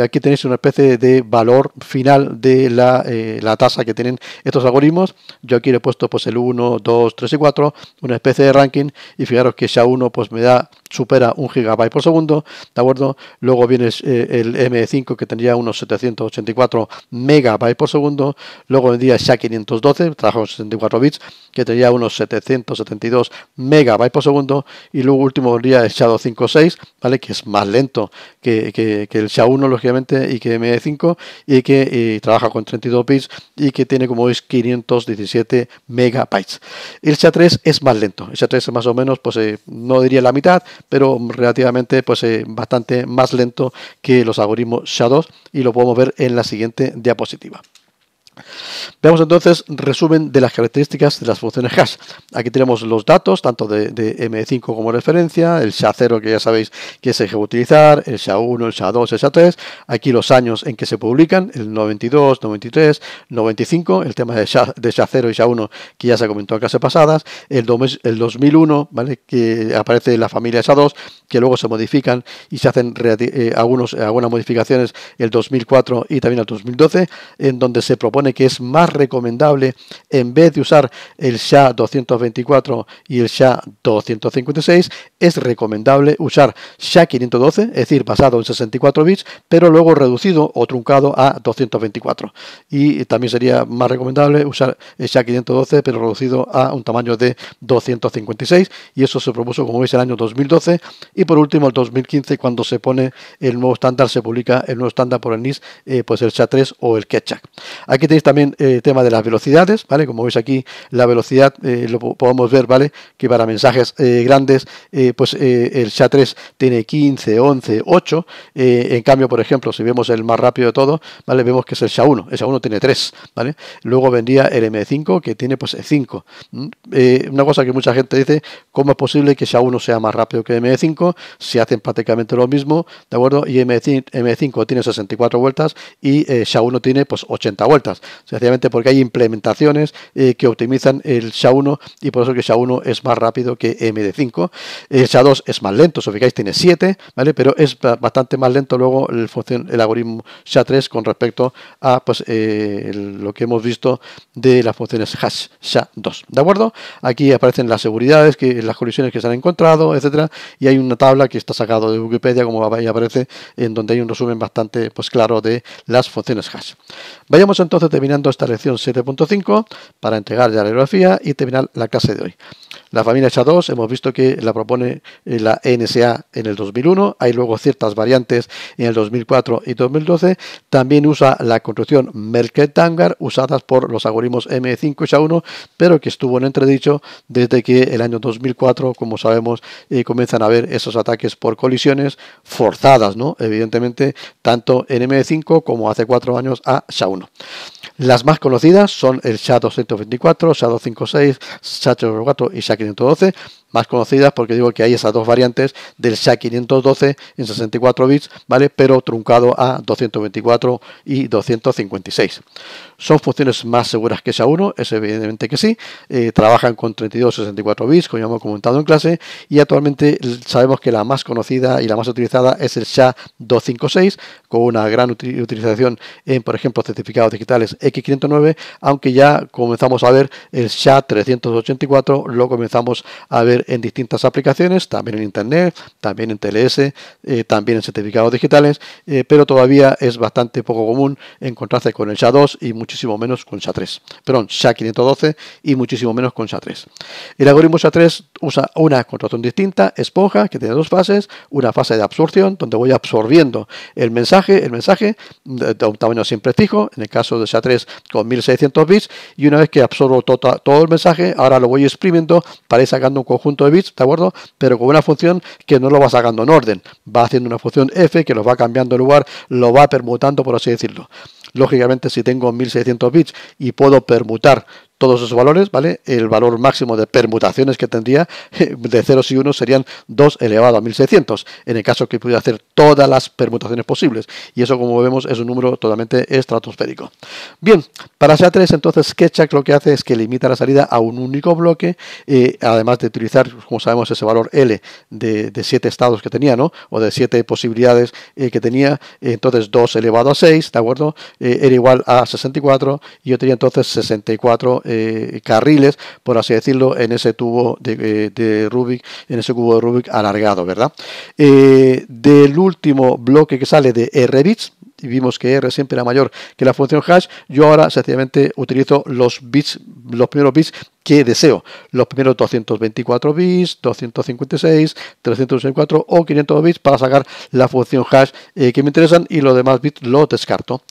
Speaker 1: aquí tenéis una especie de valor final de la, tasa que tienen estos algoritmos. Yo aquí le he puesto pues el 1, 2, 3 y 4, una especie de ranking, y fijaros que ya 1 pues me da supera un gigabyte por segundo, ¿de acuerdo? Luego viene el eh, el M5 que tendría unos 784 megabytes por segundo, luego vendría el SHA-512, trabaja 64 bits, que tendría unos 772 megabytes por segundo, y luego último vendría el SHA-256, ¿vale? que es más lento que, el SHA-1 lógicamente y que M5 y que trabaja con 32 bits y que tiene como veis 517 megabytes. El SHA-3 es más lento, el SHA-3 es más o menos, pues eh, no diría la mitad, pero relativamente pues eh, bastante más lento que los algoritmos shadows y lo podemos ver en la siguiente diapositiva. Veamos entonces resumen de las características de las funciones hash. Aquí tenemos los datos, tanto de, M5 como referencia, el SHA-0 que ya sabéis que se a utilizar, el SHA-1, el SHA-2, el SHA-3, aquí los años en que se publican, el 92, 93, 95, el tema de SHA-0 y SHA-1 que ya se comentó en clases pasadas, el, 2001, ¿vale? que aparece la familia SHA-2, que luego se modifican y se hacen eh, algunos, algunas modificaciones el 2004 y también el 2012, en donde se propone que es más recomendable en vez de usar el SHA 224 y el SHA 256, es recomendable usar SHA 512, es decir, basado en 64 bits, pero luego reducido o truncado a 224. Y también sería más recomendable usar el SHA 512, pero reducido a un tamaño de 256, y eso se propuso, como veis, el año 2012, y por último, el 2015, cuando se pone el nuevo estándar, se publica el nuevo estándar por el NIS, eh, pues el SHA 3 o el Ketchak Aquí tenéis también también el eh, tema de las velocidades, ¿vale? Como veis aquí, la velocidad eh, lo podemos ver, ¿vale? Que para mensajes eh, grandes, pues el SHA-3 tiene 15, 11, 8. en cambio, por ejemplo, si vemos el más rápido de todo, ¿vale? Vemos que es el SHA-1. El SHA-1 tiene 3, ¿vale? Luego vendría el M5 que tiene pues 5. una cosa que mucha gente dice, ¿cómo es posible que SHA-1 sea más rápido que M5? Se hacen prácticamente lo mismo, ¿de acuerdo? Y M5, M5 tiene 64 vueltas y SHA-1 tiene pues 80 vueltas sencillamente porque hay implementaciones eh, que optimizan el SHA-1 y por eso que SHA-1 es más rápido que MD5. El SHA-2 es más lento, si os fijáis tiene 7, ¿vale? Pero es bastante más lento luego el, el algoritmo SHA-3 con respecto a pues, eh, lo que hemos visto de las funciones hash SHA-2, ¿de acuerdo? Aquí aparecen las seguridades, que, las colisiones que se han encontrado, etcétera, y hay una tabla que está sacado de Wikipedia, como ahí aparece, en donde hay un resumen bastante pues, claro de las funciones hash. Vayamos entonces terminando esta lección 7.5 para entregar ya la biografía y terminar la clase de hoy. La familia sha 2 hemos visto que la propone la e NSA en el 2001, hay luego ciertas variantes en el 2004 y 2012, también usa la construcción Merkel-Tangar usadas por los algoritmos M5 y SHA-1, pero que estuvo en entredicho desde que el año 2004, como sabemos, eh, comienzan a haber esos ataques por colisiones forzadas, ¿no? evidentemente, tanto en M5 como hace cuatro años a SHA-1. Las más conocidas son el SHA-224, SHA-256, SHA-304 y SHA-512, más conocidas, porque digo que hay esas dos variantes del SHA-512 en 64 bits, ¿vale? Pero truncado a 224 y 256. ¿Son funciones más seguras que SHA-1? Es evidentemente que sí. Eh, trabajan con 32 64 bits, como ya hemos comentado en clase, y actualmente sabemos que la más conocida y la más utilizada es el SHA-256, con una gran utilización en, por ejemplo, certificados digitales X509, aunque ya comenzamos a ver el SHA-384, lo comenzamos a ver en distintas aplicaciones, también en Internet, también en TLS, eh, también en certificados digitales, eh, pero todavía es bastante poco común encontrarse con el SHA-2 y muchísimo menos con SHA-3. Perdón, SHA-512 y muchísimo menos con SHA-3. El algoritmo SHA-3 usa una contracción distinta, esponja, que tiene dos fases, una fase de absorción, donde voy absorbiendo el mensaje, el mensaje de, un tamaño siempre fijo, en el caso de SHA-3 con 1600 bits, y una vez que absorbo tota, todo el mensaje, ahora lo voy exprimiendo para ir sacando un conjunto de bits, ¿de acuerdo? Pero con una función que no lo va sacando en orden, va haciendo una función f que los va cambiando de lugar, lo va permutando, por así decirlo. Lógicamente, si tengo 1600 bits y puedo permutar todos esos valores, ¿vale? El valor máximo de permutaciones que tendría de 0 y 1 serían 2 elevado a 1600, en el caso que pudiera hacer todas las permutaciones posibles. Y eso, como vemos, es un número totalmente estratosférico. Bien, para sea 3 entonces, SketchUp lo que hace es que limita la salida a un único bloque, eh, además de utilizar, como sabemos, ese valor L de, 7 estados que tenía, ¿no? O de 7 posibilidades eh, que tenía, entonces 2 elevado a 6, ¿de acuerdo? Eh, era igual a 64 y yo tenía entonces 64 eh, carriles, por así decirlo, en ese tubo eh, de, Rubik, en ese cubo de Rubik alargado, ¿verdad? Eh, del último bloque que sale de R bits, y vimos que R siempre era mayor que la función hash, yo ahora sencillamente utilizo los bits, los primeros bits que deseo, los primeros 224 bits, 256, 364 o 500 bits para sacar la función hash que me interesan y los demás bits los descarto.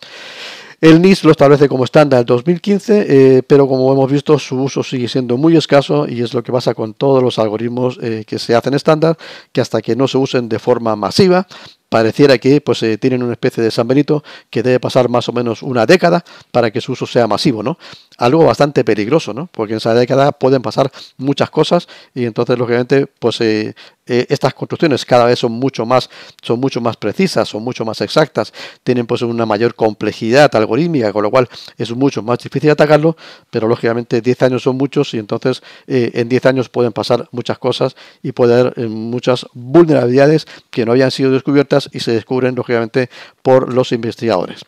Speaker 1: El NIS lo establece como estándar 2015, eh, pero como hemos visto su uso sigue siendo muy escaso y es lo que pasa con todos los algoritmos eh, que se hacen estándar, que hasta que no se usen de forma masiva pareciera que pues, eh, tienen una especie de San Benito que debe pasar más o menos una década para que su uso sea masivo, ¿no? Algo bastante peligroso, ¿no? Porque en esa década pueden pasar muchas cosas y entonces, lógicamente, pues eh, eh, estas construcciones cada vez son mucho más, son mucho más precisas, son mucho más exactas, tienen pues una mayor complejidad algorítmica, con lo cual es mucho más difícil atacarlo, pero lógicamente 10 años son muchos y entonces en 10 años pueden pasar muchas cosas y puede haber muchas vulnerabilidades que no habían sido descubiertas y se descubren lógicamente por los investigadores.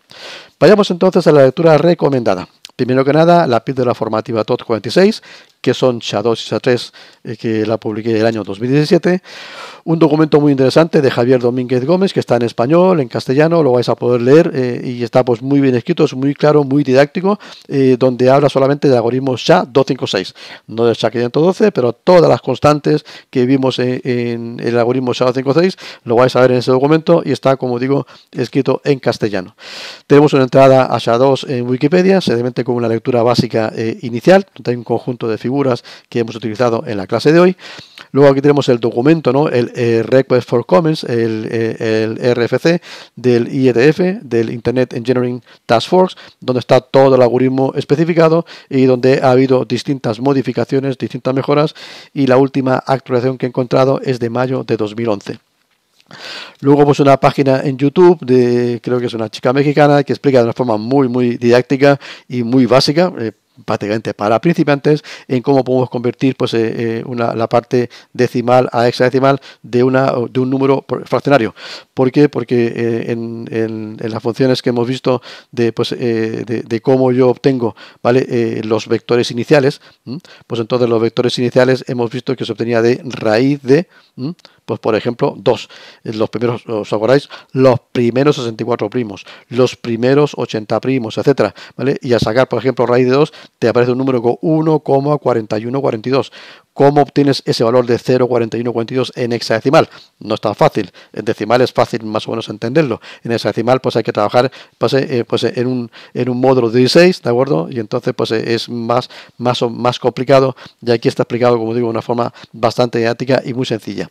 Speaker 1: Vayamos entonces a la lectura recomendada. Primero que nada, la la formativa TOT 46, que son SHA2 y SHA3, eh, que la publiqué el año 2017. Un documento muy interesante de Javier Domínguez Gómez, que está en español, en castellano, lo vais a poder leer eh, y está pues muy bien escrito, es muy claro, muy didáctico, eh, donde habla solamente de algoritmos SHA-256, no del SHA-512, pero todas las constantes que vimos en, el algoritmo SHA-256 lo vais a ver en ese documento y está, como digo, escrito en castellano. Tenemos una entrada a SHA-2 en Wikipedia, se con una lectura básica inicial, donde hay un conjunto de figuras que hemos utilizado en la clase de hoy. Luego aquí tenemos el documento, ¿no? el, eh, Request for Comments, el, eh, RFC del IETF, del Internet Engineering Task Force, donde está todo el algoritmo especificado y donde ha habido distintas modificaciones, distintas mejoras y la última actualización que he encontrado es de mayo de 2011. Luego pues una página en YouTube de creo que es una chica mexicana que explica de una forma muy muy didáctica y muy básica, eh, prácticamente para principiantes en cómo podemos convertir pues eh, eh, la parte decimal a hexadecimal de una de un número fraccionario ¿por qué? porque eh, en, las funciones que hemos visto de pues, cómo yo obtengo vale los vectores iniciales pues entonces los vectores iniciales hemos visto que se obtenía de raíz de pues por ejemplo, dos, los primeros, ¿os acordáis? Los primeros 64 primos, los primeros 80 primos, etcétera, ¿vale? Y al sacar, por ejemplo, raíz de 2, te aparece un número con 1,4142. ¿Cómo obtienes ese valor de 0,4142 en hexadecimal? No es tan fácil. En decimal es fácil más o menos entenderlo. En hexadecimal pues hay que trabajar pues, eh, eh, pues en, un, módulo de 16, ¿de acuerdo? Y entonces pues eh, es más, más, más complicado y aquí está explicado, como digo, de una forma bastante didáctica y muy sencilla.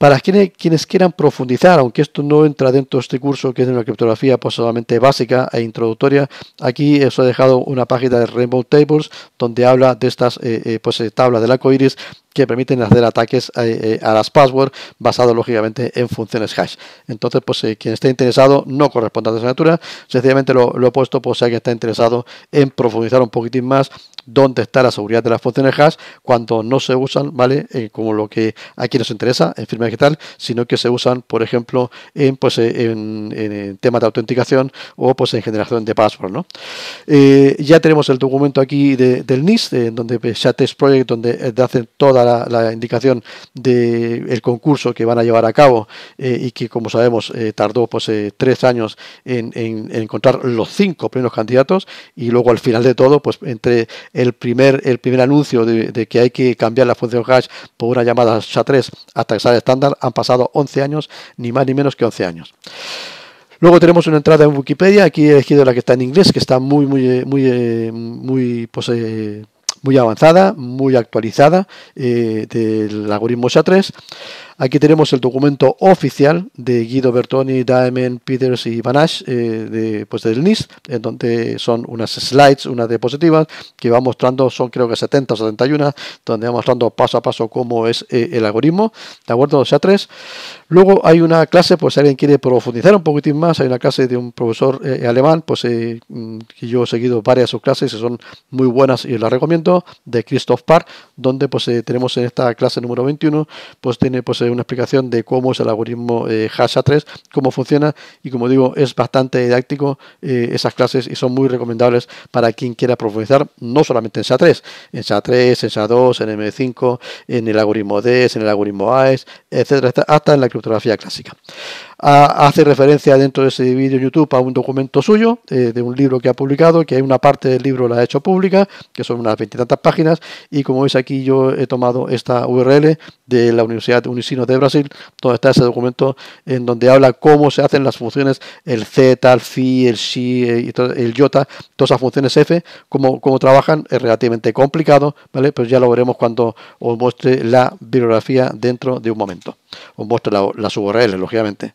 Speaker 1: Para quienes, quieran profundizar, aunque esto no entra dentro de este curso, que es de una criptografía pues, solamente básica e introductoria, aquí os he dejado una página de Rainbow Tables donde habla de estas eh, eh, pues, eh, tablas del arco iris que permiten hacer ataques a, las passwords basado lógicamente en funciones hash. Entonces, pues quien esté interesado no corresponde a la asignatura, sencillamente lo, he puesto por pues, si alguien está interesado en profundizar un poquitín más dónde está la seguridad de las funciones hash cuando no se usan, ¿vale? Eh, como lo que aquí nos interesa en firma digital, sino que se usan, por ejemplo, en, pues, eh, en, temas de autenticación o pues en generación de password, ¿no? Eh, ya tenemos el documento aquí del NIST, en donde pues, ya Test Project, donde hacen toda la, indicación del concurso que van a llevar a cabo y que, como sabemos, tardó pues tres años en, encontrar los cinco primeros candidatos y luego al final de todo, pues entre el primer, el primer anuncio de, que hay que cambiar la función hash por una llamada SHA-3 hasta que sale estándar, han pasado 11 años, ni más ni menos que 11 años. Luego tenemos una entrada en Wikipedia, aquí he elegido la que está en inglés, que está muy, muy, eh, muy, eh, muy, pues, eh, muy avanzada, muy actualizada del algoritmo SHA-3. Aquí tenemos el documento oficial de Guido Bertoni, Diamond, Peters y Van eh, de, pues del NIS, en donde son unas slides, unas diapositivas que va mostrando, son creo que 70 o 71, donde va mostrando paso a paso cómo es eh, el algoritmo, ¿de acuerdo? O sea, tres. Luego hay una clase, pues si alguien quiere profundizar un poquitín más, hay una clase de un profesor eh, alemán, pues que eh, mm, yo he seguido varias de sus clases y son muy buenas y las recomiendo, de Christoph Park, donde pues tenemos en esta clase número 21, pues tiene pues una explicación de cómo es el algoritmo eh, 3 cómo funciona y como digo, es bastante didáctico eh, esas clases y son muy recomendables para quien quiera profundizar, no solamente en SA3, en SA3, en SA2, en M5, en el algoritmo DES, en el algoritmo AES, etcétera, hasta en la criptografía clásica hace referencia dentro de ese vídeo YouTube a un documento suyo, eh, de un libro que ha publicado, que hay una parte del libro la ha hecho pública, que son unas veintitantas páginas, y como veis aquí yo he tomado esta URL de la Universidad Unisino de Brasil, donde está ese documento en donde habla cómo se hacen las funciones, el z, el phi, eh, el xi, el j todas esas funciones f, cómo, cómo trabajan, es relativamente complicado, ¿vale? Pero ya lo veremos cuando os muestre la bibliografía dentro de un momento. Os muestro la, las URL, lógicamente.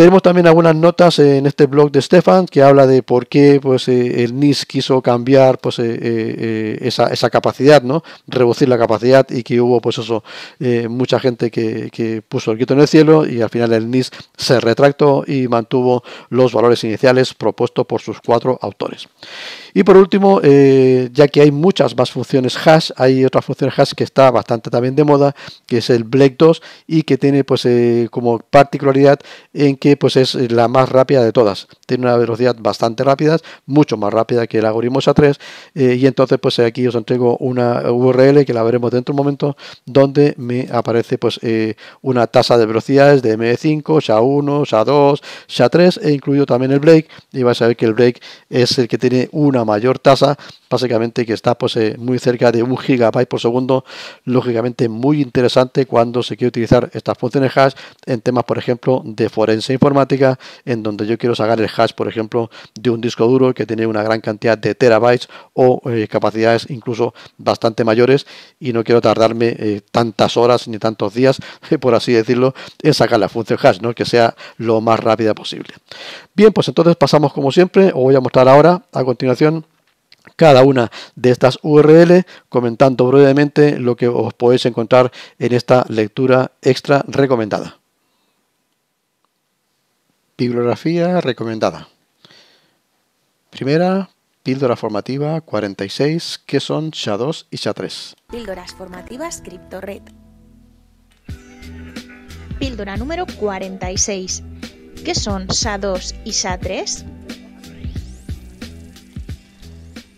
Speaker 1: Tenemos también algunas notas en este blog de Stefan que habla de por qué pues, eh, el NIS quiso cambiar pues, eh, eh, esa, capacidad, ¿no? reducir la capacidad y que hubo pues eso mucha gente que, puso el grito en el cielo y al final el NIS se retractó y mantuvo los valores iniciales propuestos por sus cuatro autores. Y por último, ya que hay muchas más funciones hash, hay otra función hash que está bastante también de moda, que es el black 2 y que tiene pues como particularidad en que pues es la más rápida de todas. Tiene una velocidad bastante rápida, mucho más rápida que el algoritmo SA3. Eh, y entonces, pues aquí os entrego una URL que la veremos dentro de un momento, donde me aparece pues eh, una tasa de velocidades de m 5 SA1, SA2, SA3 e incluido también el break. Y vais a ver que el break es el que tiene una mayor tasa, básicamente que está pues eh, muy cerca de un gigabyte por segundo. Lógicamente muy interesante cuando se quiere utilizar estas funciones hash en temas, por ejemplo, de forense informática en donde yo quiero sacar el hash, por ejemplo, de un disco duro que tiene una gran cantidad de terabytes o eh, capacidades incluso bastante mayores y no quiero tardarme eh, tantas horas ni tantos días, por así decirlo, en sacar la función hash, ¿no? que sea lo más rápida posible. Bien, pues entonces pasamos como siempre, os voy a mostrar ahora a continuación cada una de estas URL, comentando brevemente lo que os podéis encontrar en esta lectura extra recomendada. Bibliografía recomendada. Primera, Píldora formativa 46, que son SHA2 y SHA3. Píldoras formativas CryptoRed. Píldora número 46, que son SHA2 y SHA3.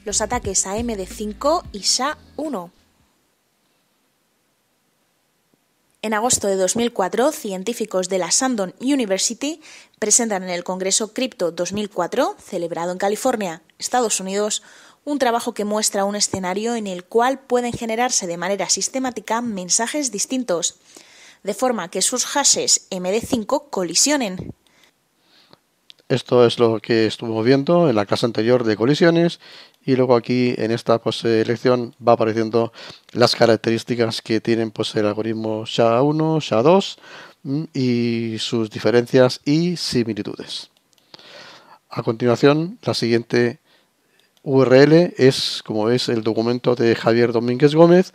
Speaker 1: Los ataques a MD5 y SHA1. En agosto de 2004, científicos de la Sandon University presentan en el Congreso Crypto 2004, celebrado en California, Estados Unidos, un trabajo que muestra un escenario en el cual pueden generarse de manera sistemática mensajes distintos, de forma que sus hashes MD5 colisionen. Esto es lo que estuvo viendo en la casa anterior de colisiones y luego aquí en esta pues, eh, elección va apareciendo las características que tienen pues, el algoritmo SHA-1, SHA-2 mm, y sus diferencias y similitudes. A continuación, la siguiente URL es, como veis, el documento de Javier Domínguez Gómez,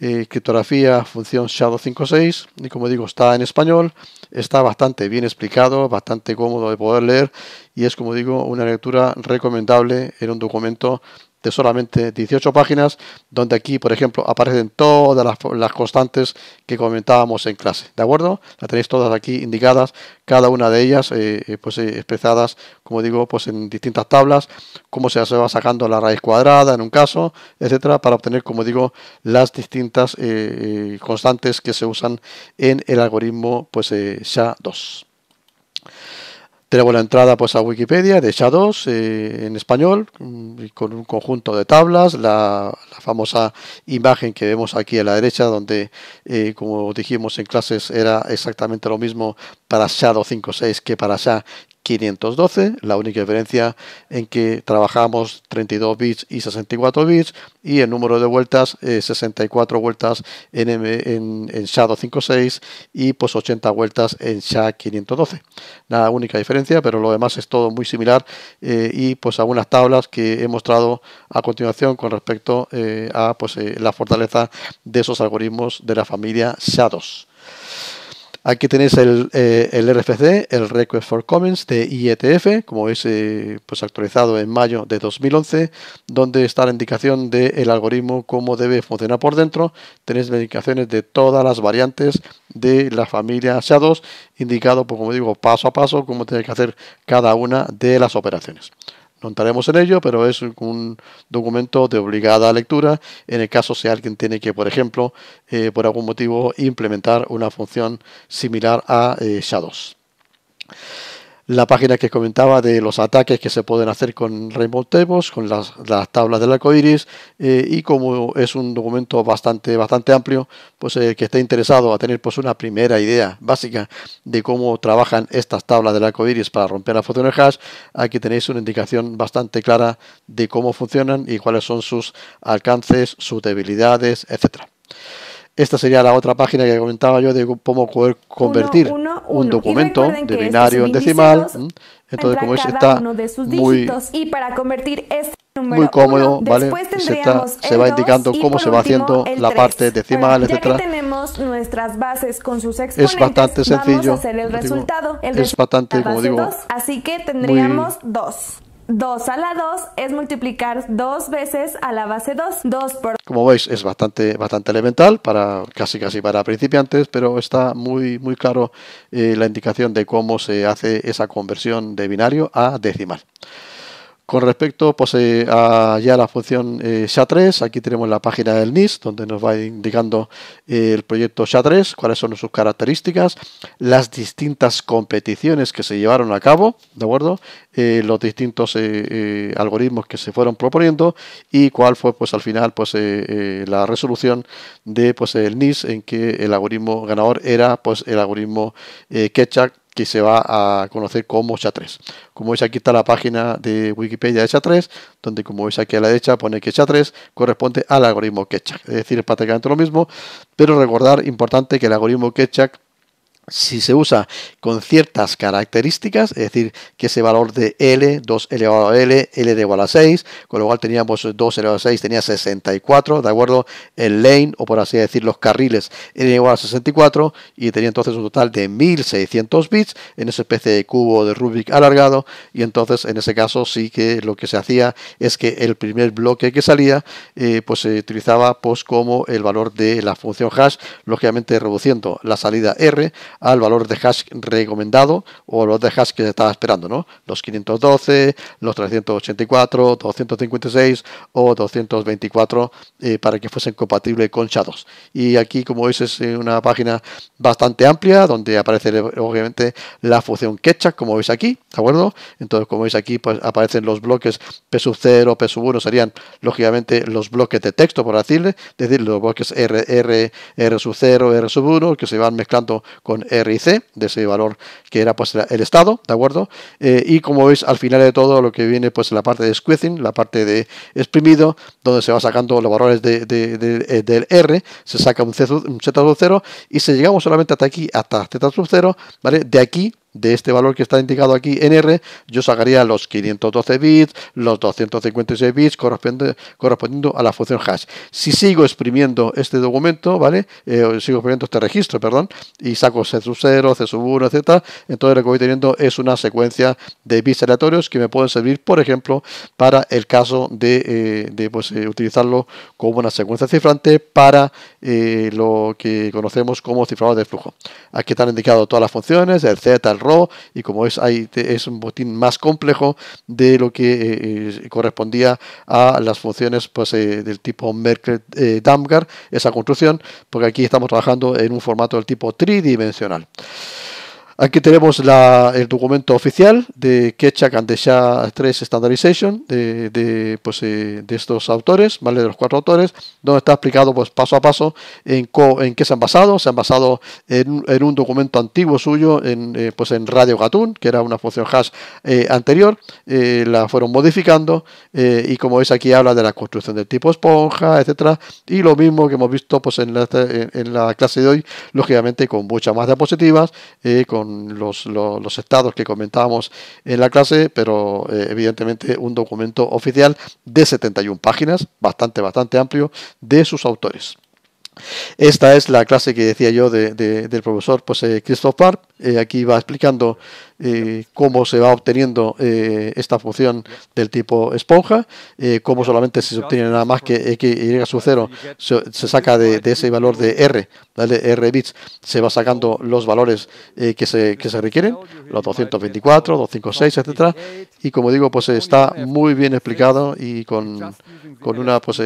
Speaker 1: eh, criptografía función Shadow 5.6, y como digo, está en español, está bastante bien explicado, bastante cómodo de poder leer, y es, como digo, una lectura recomendable en un documento de solamente 18 páginas, donde aquí, por ejemplo, aparecen todas las, constantes que comentábamos en clase, ¿de acuerdo? Las tenéis todas aquí indicadas, cada una de ellas eh, eh, pues eh, expresadas, como digo, pues en distintas tablas, cómo se va sacando la raíz cuadrada en un caso, etcétera, para obtener, como digo, las distintas constantes que se usan en el algoritmo pues SHA-2. Tenemos la entrada pues, a Wikipedia de SHA-2 eh, en español, mm, con un conjunto de tablas, la, famosa imagen que vemos aquí a la derecha, donde, eh, como dijimos en clases, era exactamente lo mismo para Shadow 5.6 que para Sha 512, la única diferencia en que trabajamos 32 bits y 64 bits y el número de vueltas 64 eh, vueltas en, en, en SHA 256 y pues 80 vueltas en SHA 512. La única diferencia, pero lo demás es todo muy similar eh, y pues algunas tablas que he mostrado a continuación con respecto eh, a pues, la fortaleza de esos algoritmos de la familia SHA 2. Aquí tenéis el, eh, RFC, el Request for Comments de IETF, como es eh, pues actualizado en mayo de 2011, donde está la indicación del algoritmo, cómo debe funcionar por dentro. Tenéis las indicaciones de todas las variantes de la familia SHA-2, indicado, pues, como digo, paso a paso, cómo tenéis que hacer cada una de las operaciones. No entraremos en ello, pero es un documento de obligada lectura en el caso si alguien tiene que, por ejemplo, eh, por algún motivo implementar una función similar a eh, Shadows la página que comentaba de los ataques que se pueden hacer con Rainbow Tables, con las, tablas del arco iris, eh, y como es un documento bastante, bastante amplio, pues el eh, que esté interesado a tener pues una primera idea básica de cómo trabajan estas tablas del arco iris para romper las función hash, aquí tenéis una indicación bastante clara de cómo funcionan y cuáles son sus alcances, sus debilidades, etcétera. Esta sería la otra página que comentaba yo de cómo poder convertir un documento de binario en decimal. Entonces, como es, está muy, y para convertir este muy cómodo, ¿vale? Se, va indicando cómo se va haciendo la parte decimal, etc. tenemos nuestras bases con es bastante sencillo. el resultado. es bastante, como digo, así que tendríamos muy, dos. 2 a la 2 es multiplicar dos veces a la base 2. 2 por... Como veis es bastante, bastante elemental, para, casi casi para principiantes, pero está muy, muy claro eh, la indicación de cómo se hace esa conversión de binario a decimal. Con respecto pues, eh, a ya la función eh, SHA-3, aquí tenemos la página del NIS, donde nos va indicando eh, el proyecto SHA-3, cuáles son sus características, las distintas competiciones que se llevaron a cabo, ¿de acuerdo? los distintos algoritmos que se fueron proponiendo y cuál fue, pues al final, pues la resolución de pues, el en que el algoritmo ganador era pues, el algoritmo Ketchup que se va a conocer como SHA-3. Como veis aquí está la página de Wikipedia de SHA-3, donde como veis aquí a la derecha pone que SHA-3 corresponde al algoritmo Ketchak. Es decir, es prácticamente lo mismo, pero recordar, importante, que el algoritmo Ketchak si se usa con ciertas características, es decir, que ese valor de L, 2 elevado a L, L igual a 6, con lo cual teníamos 2 elevado a 6, tenía 64, ¿de acuerdo? El lane, o por así decir, los carriles, era igual a 64, y tenía entonces un total de 1600 bits en esa especie de cubo de Rubik alargado, y entonces en ese caso sí que lo que se hacía es que el primer bloque que salía, eh, pues se utilizaba pues, como el valor de la función hash, lógicamente reduciendo la salida R al valor de hash recomendado o los de hash que se estaba esperando, ¿no? Los 512, los 384, 256 o 224 eh, para que fuesen compatibles con Shadows. Y aquí, como veis, es eh, una página bastante amplia donde aparece obviamente la función ketchup, como veis aquí, ¿de acuerdo? Entonces, como veis aquí, pues aparecen los bloques P 0, P 1, serían lógicamente los bloques de texto, por decirle, es decir, los bloques RR, R, 0, R sub 1, que se van mezclando con e C, de ese valor que era pues el estado, ¿de acuerdo? Eh, y como veis, al final de todo lo que viene pues la parte de squeezing, la parte de exprimido, donde se va sacando los valores de, eh, del R, se saca un Z, 0 y si llegamos solamente hasta aquí, hasta Z sub 0, ¿vale? De aquí de este valor que está indicado aquí en R, yo sacaría los 512 bits, los 256 bits correspondiendo a la función hash. Si sigo exprimiendo este documento, ¿vale? Eh, sigo exprimiendo este registro, perdón, y saco C 0, C 1, etc. Entonces lo que voy teniendo es una secuencia de bits aleatorios que me pueden servir, por ejemplo, para el caso de, eh, pues, eh, utilizarlo como una secuencia cifrante para lo que conocemos como cifrado de flujo. Aquí están indicado todas las funciones, el Z, el y como es, ahí es un botín más complejo de lo que eh, eh, correspondía a las funciones pues, eh, del tipo Merkel-Damgar, esa construcción, porque aquí estamos trabajando en un formato del tipo tridimensional. Aquí tenemos el documento oficial de Ketchak and Desha 3 Standardization de, pues, eh, de estos autores, ¿vale? de los cuatro autores, donde está explicado pues, paso a paso en, en qué se han basado. Se han basado en, un documento antiguo suyo, en, eh, pues, en Radio Gatun, que era una función hash eh, anterior, la fueron modificando y como veis aquí habla de la construcción del tipo esponja, etcétera, y lo mismo que hemos visto pues, en, la, en la clase de hoy, lógicamente con muchas más diapositivas, con los, los, estados que comentábamos en la clase, pero eh, evidentemente un documento oficial de 71 páginas, bastante, bastante amplio, de sus autores. Esta es la clase que decía yo de, del profesor pues, Christoph Park. Eh, aquí va explicando eh, cómo se va obteniendo eh, esta función del tipo esponja, eh, cómo solamente si se obtiene nada más que x y sub 0 se, se saca de, ese valor de r, ¿vale? r bits, se va sacando los valores que, se, que se requieren, los 224, 256, etcétera, y como digo, pues está muy bien explicado y con, una pues,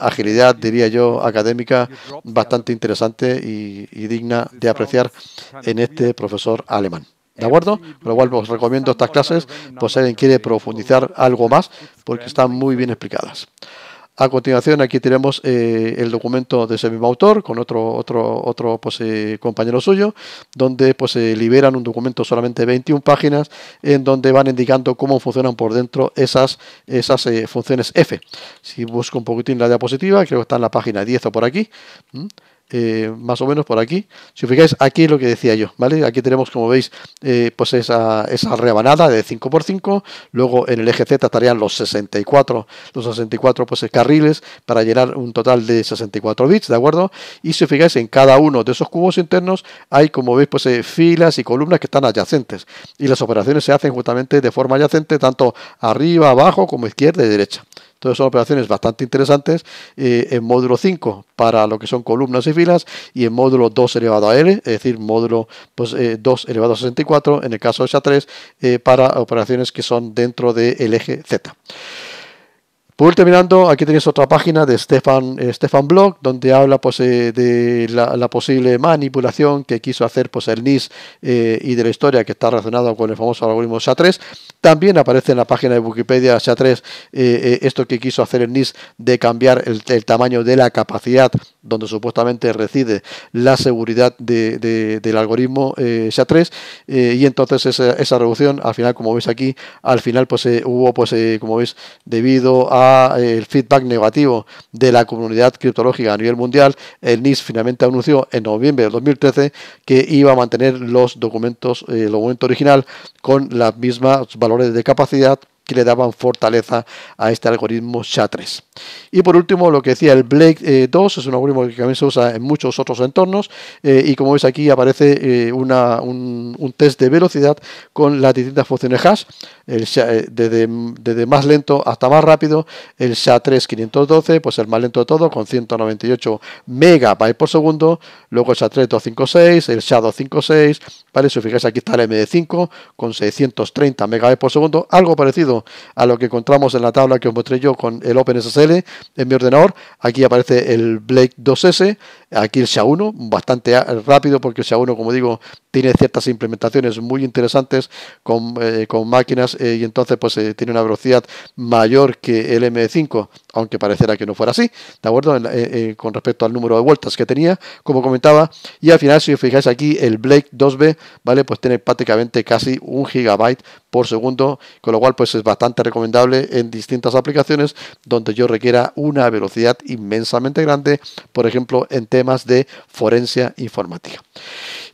Speaker 1: agilidad, diría yo, académica bastante interesante y digna de apreciar en este profesor alemán. ¿De acuerdo? Con lo cual os pues, recomiendo estas clases pues si alguien quiere profundizar algo más, porque están muy bien explicadas. A continuación, aquí tenemos eh, el documento de ese mismo autor con otro, otro, otro pues, eh, compañero suyo, donde pues, eh, liberan un documento solamente de 21 páginas, en donde van indicando cómo funcionan por dentro esas, esas funciones F. Si busco un poquitín la diapositiva, creo que está en la página 10 o por aquí. Eh, más o menos por aquí. Si os fijáis, aquí es lo que decía yo, ¿vale? Aquí tenemos, como veis, eh, pues esa, esa, rebanada de 5x5. Luego en el eje Z estarían los 64, los 64 pues, carriles para llenar un total de 64 bits, ¿de acuerdo? Y si os fijáis, en cada uno de esos cubos internos hay, como veis, pues eh, filas y columnas que están adyacentes. Y las operaciones se hacen justamente de forma adyacente, tanto arriba, abajo, como izquierda y derecha. Entonces son operaciones bastante interesantes eh, en módulo 5 para lo que son columnas y filas y en módulo 2 elevado a L, es decir, módulo pues, 2 eh, elevado a 64, en el caso de SHA-3, eh, para operaciones que son dentro del eje Z. Por último, terminando, aquí tenéis otra página de Stefan, eh, Block, donde habla pues, eh, de la, posible manipulación que quiso hacer pues, el NIS eh, y de la historia que está relacionada con el famoso algoritmo SHA-3. También aparece en la página de Wikipedia SHA-3 esto que quiso hacer el NIS de cambiar el, tamaño de la capacidad donde supuestamente reside la seguridad del algoritmo SHA-3. y entonces esa, reducción, al final, como veis aquí, al final pues, hubo, pues, como veis, debido a eh, el feedback negativo de la comunidad criptológica a nivel mundial, el NIS finalmente anunció en noviembre de 2013 que iba a mantener los documentos, eh, el documento original con los mismos valores de capacidad le daban fortaleza a este algoritmo SHA-3. Y por último, lo que decía el Blake 2, eh, es un algoritmo que también se usa en muchos otros entornos eh, y como veis aquí aparece eh, un, test de velocidad con las distintas funciones hash, desde, más lento hasta más rápido, el SHA-3 512, pues el más lento de todo con 198 megabytes por segundo, luego el SHA-3 256, el SHA-256, ¿vale? Si os fijáis aquí está el MD5 con 630 megabytes por segundo, algo parecido a lo que encontramos en la tabla que os mostré yo con el OpenSSL en mi ordenador. Aquí aparece el Blake 2S, aquí el SHA-1, bastante rápido porque el SHA-1, como digo, tiene ciertas implementaciones muy interesantes con, eh, máquinas eh, y entonces pues eh, tiene una velocidad mayor que el M5, aunque pareciera que no fuera así, ¿de acuerdo? con respecto al número de vueltas que tenía, como comentaba, y al final si os fijáis aquí el Blake 2B, ¿vale? Pues tiene prácticamente casi un gigabyte por segundo, con lo cual pues es bastante recomendable en distintas aplicaciones donde yo requiera una velocidad inmensamente grande, por ejemplo en temas de forencia informática.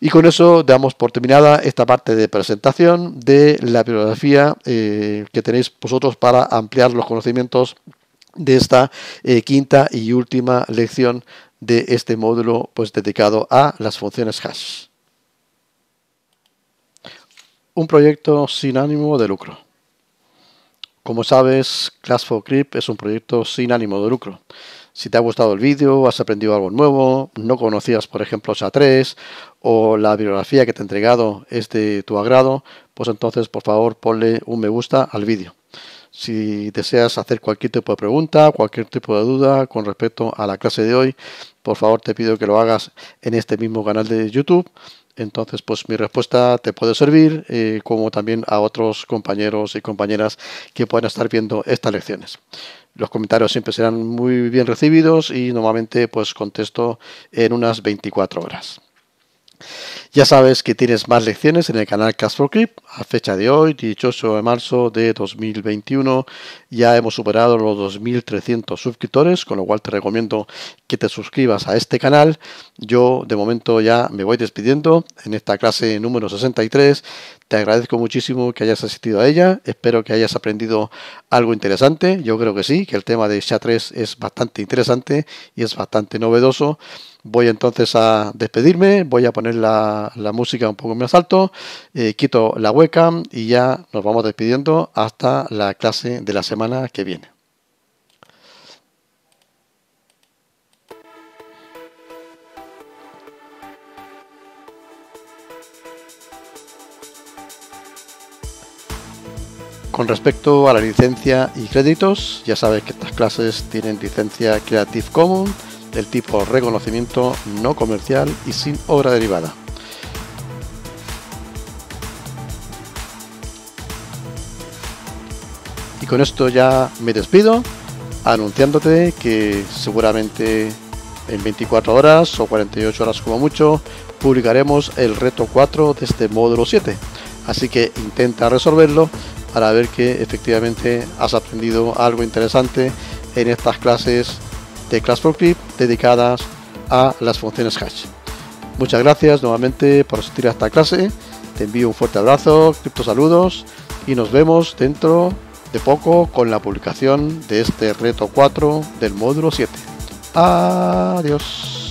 Speaker 1: Y con eso damos por terminada esta parte de presentación de la bibliografía eh, que tenéis vosotros para ampliar los conocimientos de esta eh, quinta y última lección de este módulo pues dedicado a las funciones hash un proyecto sin ánimo de lucro. Como sabes, Class for Creep es un proyecto sin ánimo de lucro. Si te ha gustado el vídeo, has aprendido algo nuevo, no conocías, por ejemplo, SA3 o la bibliografía que te he entregado es de tu agrado, pues entonces, por favor, ponle un me gusta al vídeo. Si deseas hacer cualquier tipo de pregunta, cualquier tipo de duda con respecto a la clase de hoy, por favor te pido que lo hagas en este mismo canal de YouTube entonces, pues mi respuesta te puede servir, eh, como también a otros compañeros y compañeras que puedan estar viendo estas lecciones. Los comentarios siempre serán muy bien recibidos y normalmente pues contesto en unas 24 horas. Ya sabes que tienes más lecciones en el canal Cash for Clip. A fecha de hoy, 18 de marzo de 2021, ya hemos superado los 2.300 suscriptores, con lo cual te recomiendo que te suscribas a este canal. Yo de momento ya me voy despidiendo en esta clase número 63. Te agradezco muchísimo que hayas asistido a ella. Espero que hayas aprendido algo interesante. Yo creo que sí, que el tema de SHA-3 es bastante interesante y es bastante novedoso. Voy entonces a despedirme, voy a poner la la, música un poco más alto, eh, quito la webcam y ya nos vamos despidiendo hasta la clase de la semana que viene. Con respecto a la licencia y créditos, ya sabes que estas clases tienen licencia Creative Commons del tipo reconocimiento no comercial y sin obra derivada. con esto ya me despido, anunciándote que seguramente en 24 horas o 48 horas como mucho publicaremos el reto 4 de este módulo 7. Así que intenta resolverlo para ver que efectivamente has aprendido algo interesante en estas clases de Class for Clip dedicadas a las funciones hash. Muchas gracias nuevamente por asistir a esta clase. Te envío un fuerte abrazo, cripto saludos y nos vemos dentro de poco con la publicación de este reto 4 del módulo 7. Adiós.